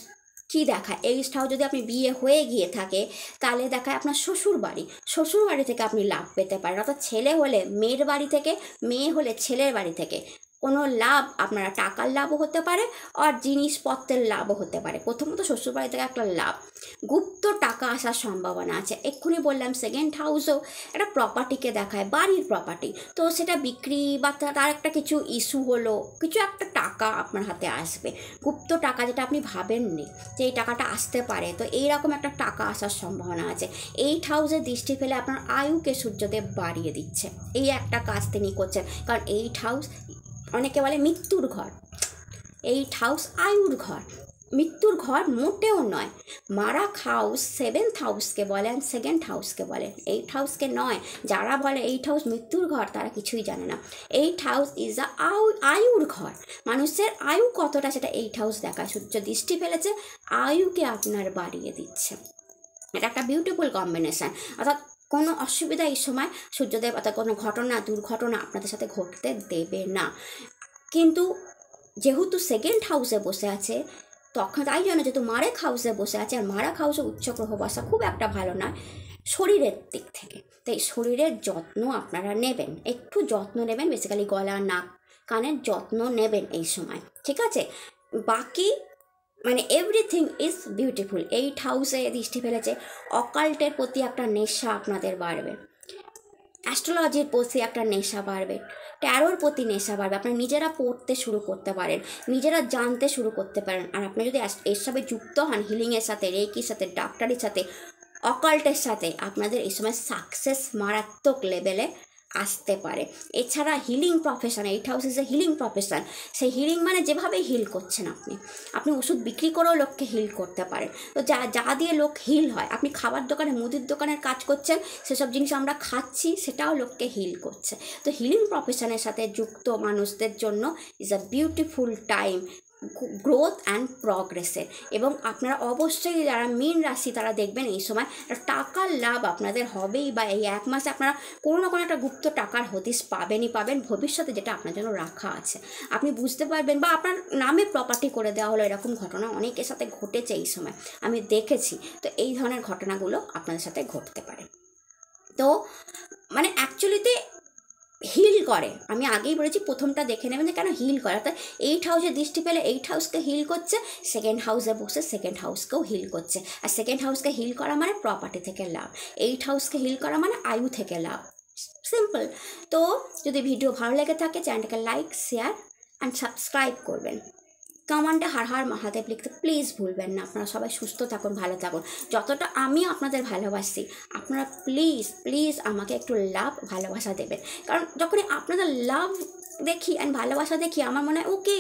কি দেখায় এগেনস্টটাও যদি আপনি বিয়ে হয়ে গিয়ে থাকে তাহলে দেখায় আপনার শ্বশুর বাড়ি শ্বশুর বাড়ি থেকে আপনি লাভ পেতে পারেন অর্থাৎ ছেলে হলে মেয়ের বাড়ি থেকে মেয়ে হলে ছেলের বাড়ি থেকে কোনো লাভ আপনারা টাকার লাভও হতে পারে আর জিনিসপত্রের লাভও হতে পারে প্রথমত শ্বশুরবাড়ি থেকে একটা লাভ গুপ্ত টাকা আসার সম্ভাবনা আছে এক্ষুনি বললাম সেকেন্ড হাউসেও একটা প্রপার্টিকে দেখায় বাড়ির প্রপার্টি তো সেটা বিক্রি বা তার একটা কিছু ইস্যু হলো কিছু একটা টাকা আপনার হাতে আসবে গুপ্ত টাকা যেটা আপনি ভাবেননি যে এই টাকাটা আসতে পারে তো এই রকম একটা টাকা আসার সম্ভাবনা আছে এইট হাউসে দৃষ্টি ফেলে আপনার আয়ুকে সূর্যদেব বাড়িয়ে দিচ্ছে এই একটা কাজ তিনি করছেন কারণ এইট হাউস অনেকে বলে মৃত্যুর ঘর এই হাউস আয়ুর ঘর মৃত্যুর ঘর মোটেও নয় মারাক হাউস সেভেন্থ হাউসকে বলে অ্যান্ড সেকেন্ড হাউসকে বলে এইট হাউসকে নয় যারা বলে এইট হাউস মৃত্যুর ঘর তারা কিছুই জানে না এইট হাউস ইজ আ আয়ুর ঘর মানুষের আয়ু কতটা সেটা এইট হাউস দেখায় সূর্য দৃষ্টি ফেলেছে আয়ুকে আপনার বাড়িয়ে দিচ্ছে এটা একটা বিউটিফুল কম্বিনেশান অর্থাৎ কোনো অসুবিধা এই সময় সূর্যদেব অর্থাৎ কোনো ঘটনা দুর্ঘটনা আপনাদের সাথে ঘটতে দেবে না কিন্তু যেহেতু সেকেন্ড হাউসে বসে আছে তখন তাই জন্য যেহেতু মারেক হাউসে বসে আছে আর মারাক হাউসে উচ্চ গ্রহ বসা খুব একটা ভালো নয় শরীরের দিক থেকে তাই শরীরের যত্ন আপনারা নেবেন একটু যত্ন নেবেন বেসিক্যালি গলা নাক কানের যত্ন নেবেন এই সময় ঠিক আছে বাকি মানে এভরিথিং ইজ বিউটিফুল এইট হাউসে দৃষ্টি ফেলেছে অকাল্টের প্রতি একটা নেশা আপনাদের বাড়বে অ্যাস্ট্রোলজির প্রতি একটা নেশা বাড়বে ট্যারোর প্রতি নেশা বাড়বে আপনার নিজেরা পড়তে শুরু করতে পারেন নিজেরা জানতে শুরু করতে পারেন আর আপনি যদি এর সাথে যুক্ত হন হিলিংয়ের সাথে রেকির সাথে ডাক্তারের সাথে অকাল্টের সাথে আপনাদের এই সময় সাকসেস মারাত্মক লেভেলে আসতে পারে এছাড়া healing profession eight house is a healing profession সেই হিলিং মানে যেভাবে হিল করছেন আপনি আপনি ওষুধ বিক্রি করেও লোককে হিল করতে পারেন তো যা যা দিয়ে লোক হিল হয় আপনি খাবার দোকানে মুদির দোকানের কাজ করছেন সেসব জিনিস আমরা খাচ্ছি সেটাও লোককে হিল করছে তো হিলিং প্রফেশনের সাথে যুক্ত মানুষদের জন্য is a beautiful time growth and প্রগ্রেসের এবং আপনারা অবশ্যই যারা মেন রাশি তারা দেখবেন এই সময় টাকার লাভ আপনাদের হবেই বা এই এক মাসে আপনারা কোনো না কোনো একটা গুপ্ত টাকার হতিস পাবেনই পাবেন ভবিষ্যতে যেটা আপনার জন্য রাখা আছে আপনি বুঝতে পারবেন বা আপনার নামে প্রপার্টি করে দেওয়া হলো এরকম ঘটনা অনেকের সাথে ঘটেছে এই সময় আমি দেখেছি তো এই ধরনের ঘটনাগুলো আপনাদের সাথে ঘটতে পারে তো মানে অ্যাকচুয়ালিতে হিল করে আমি আগেই বলেছি প্রথমটা দেখে নেবেন যে কেন হিল করে অর্থাৎ এইট হাউসে দৃষ্টি পেলে এইট হাউসকে হিল করছে সেকেন্ড হাউসে বসে সেকেন্ড হাউসকেও হিল করছে আর সেকেন্ড হাউসকে হিল করা মানে প্রপার্টি থেকে লাভ এইট হাউসকে হিল করা মানে আয়ু থেকে লাভ সিম্পল তো যদি ভিডিও ভালো লেগে থাকে চ্যানেলটাকে লাইক শেয়ার অ্যান্ড সাবস্ক্রাইব করবেন কমান্ডে হার হার মহাদেব লিখতে প্লিজ ভুলবেন না আপনারা সবাই সুস্থ থাকুন ভালো থাকুন যতটা আমি আপনাদের ভালোবাসি আপনারা প্লিজ প্লিজ আমাকে একটু লাভ ভালোবাসা দেবেন কারণ যখনই আপনাদের লাভ দেখি অ্যান্ড ভালোবাসা দেখি আমার মনে হয় ওকে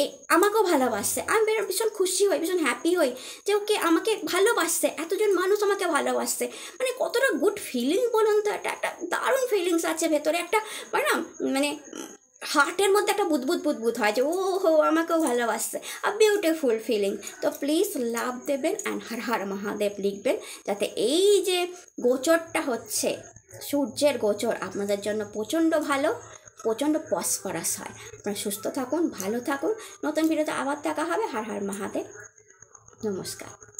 এ আমাকেও ভালোবাসছে আমি ভীষণ খুশি হই ভীষণ হ্যাপি হই যে ওকে আমাকে ভালোবাসছে এতজন মানুষ আমাকে ভালোবাসছে মানে কতটা গুড ফিলিং বলুন তো একটা একটা দারুণ ফিলিংস আছে ভেতরে একটা মানে, মানে হার্টের মধ্যে একটা বুদবুদ বুদবুদ হয় যে ও হো আমাকেও ভালোবাসছে আ বিউটিফুল ফিলিং তো প্লিজ লাভ দেবেন অ্যান্ড হার হার মহাদেব লিখবেন যাতে এই যে গোচরটা হচ্ছে সূর্যের গোচর আপনাদের জন্য প্রচণ্ড ভালো প্রচণ্ড পসফরাস হয় আপনারা সুস্থ থাকুন ভালো থাকুন নতুন ভিডিওতে আবার দেখা হবে হার হার মহাদেব নমস্কার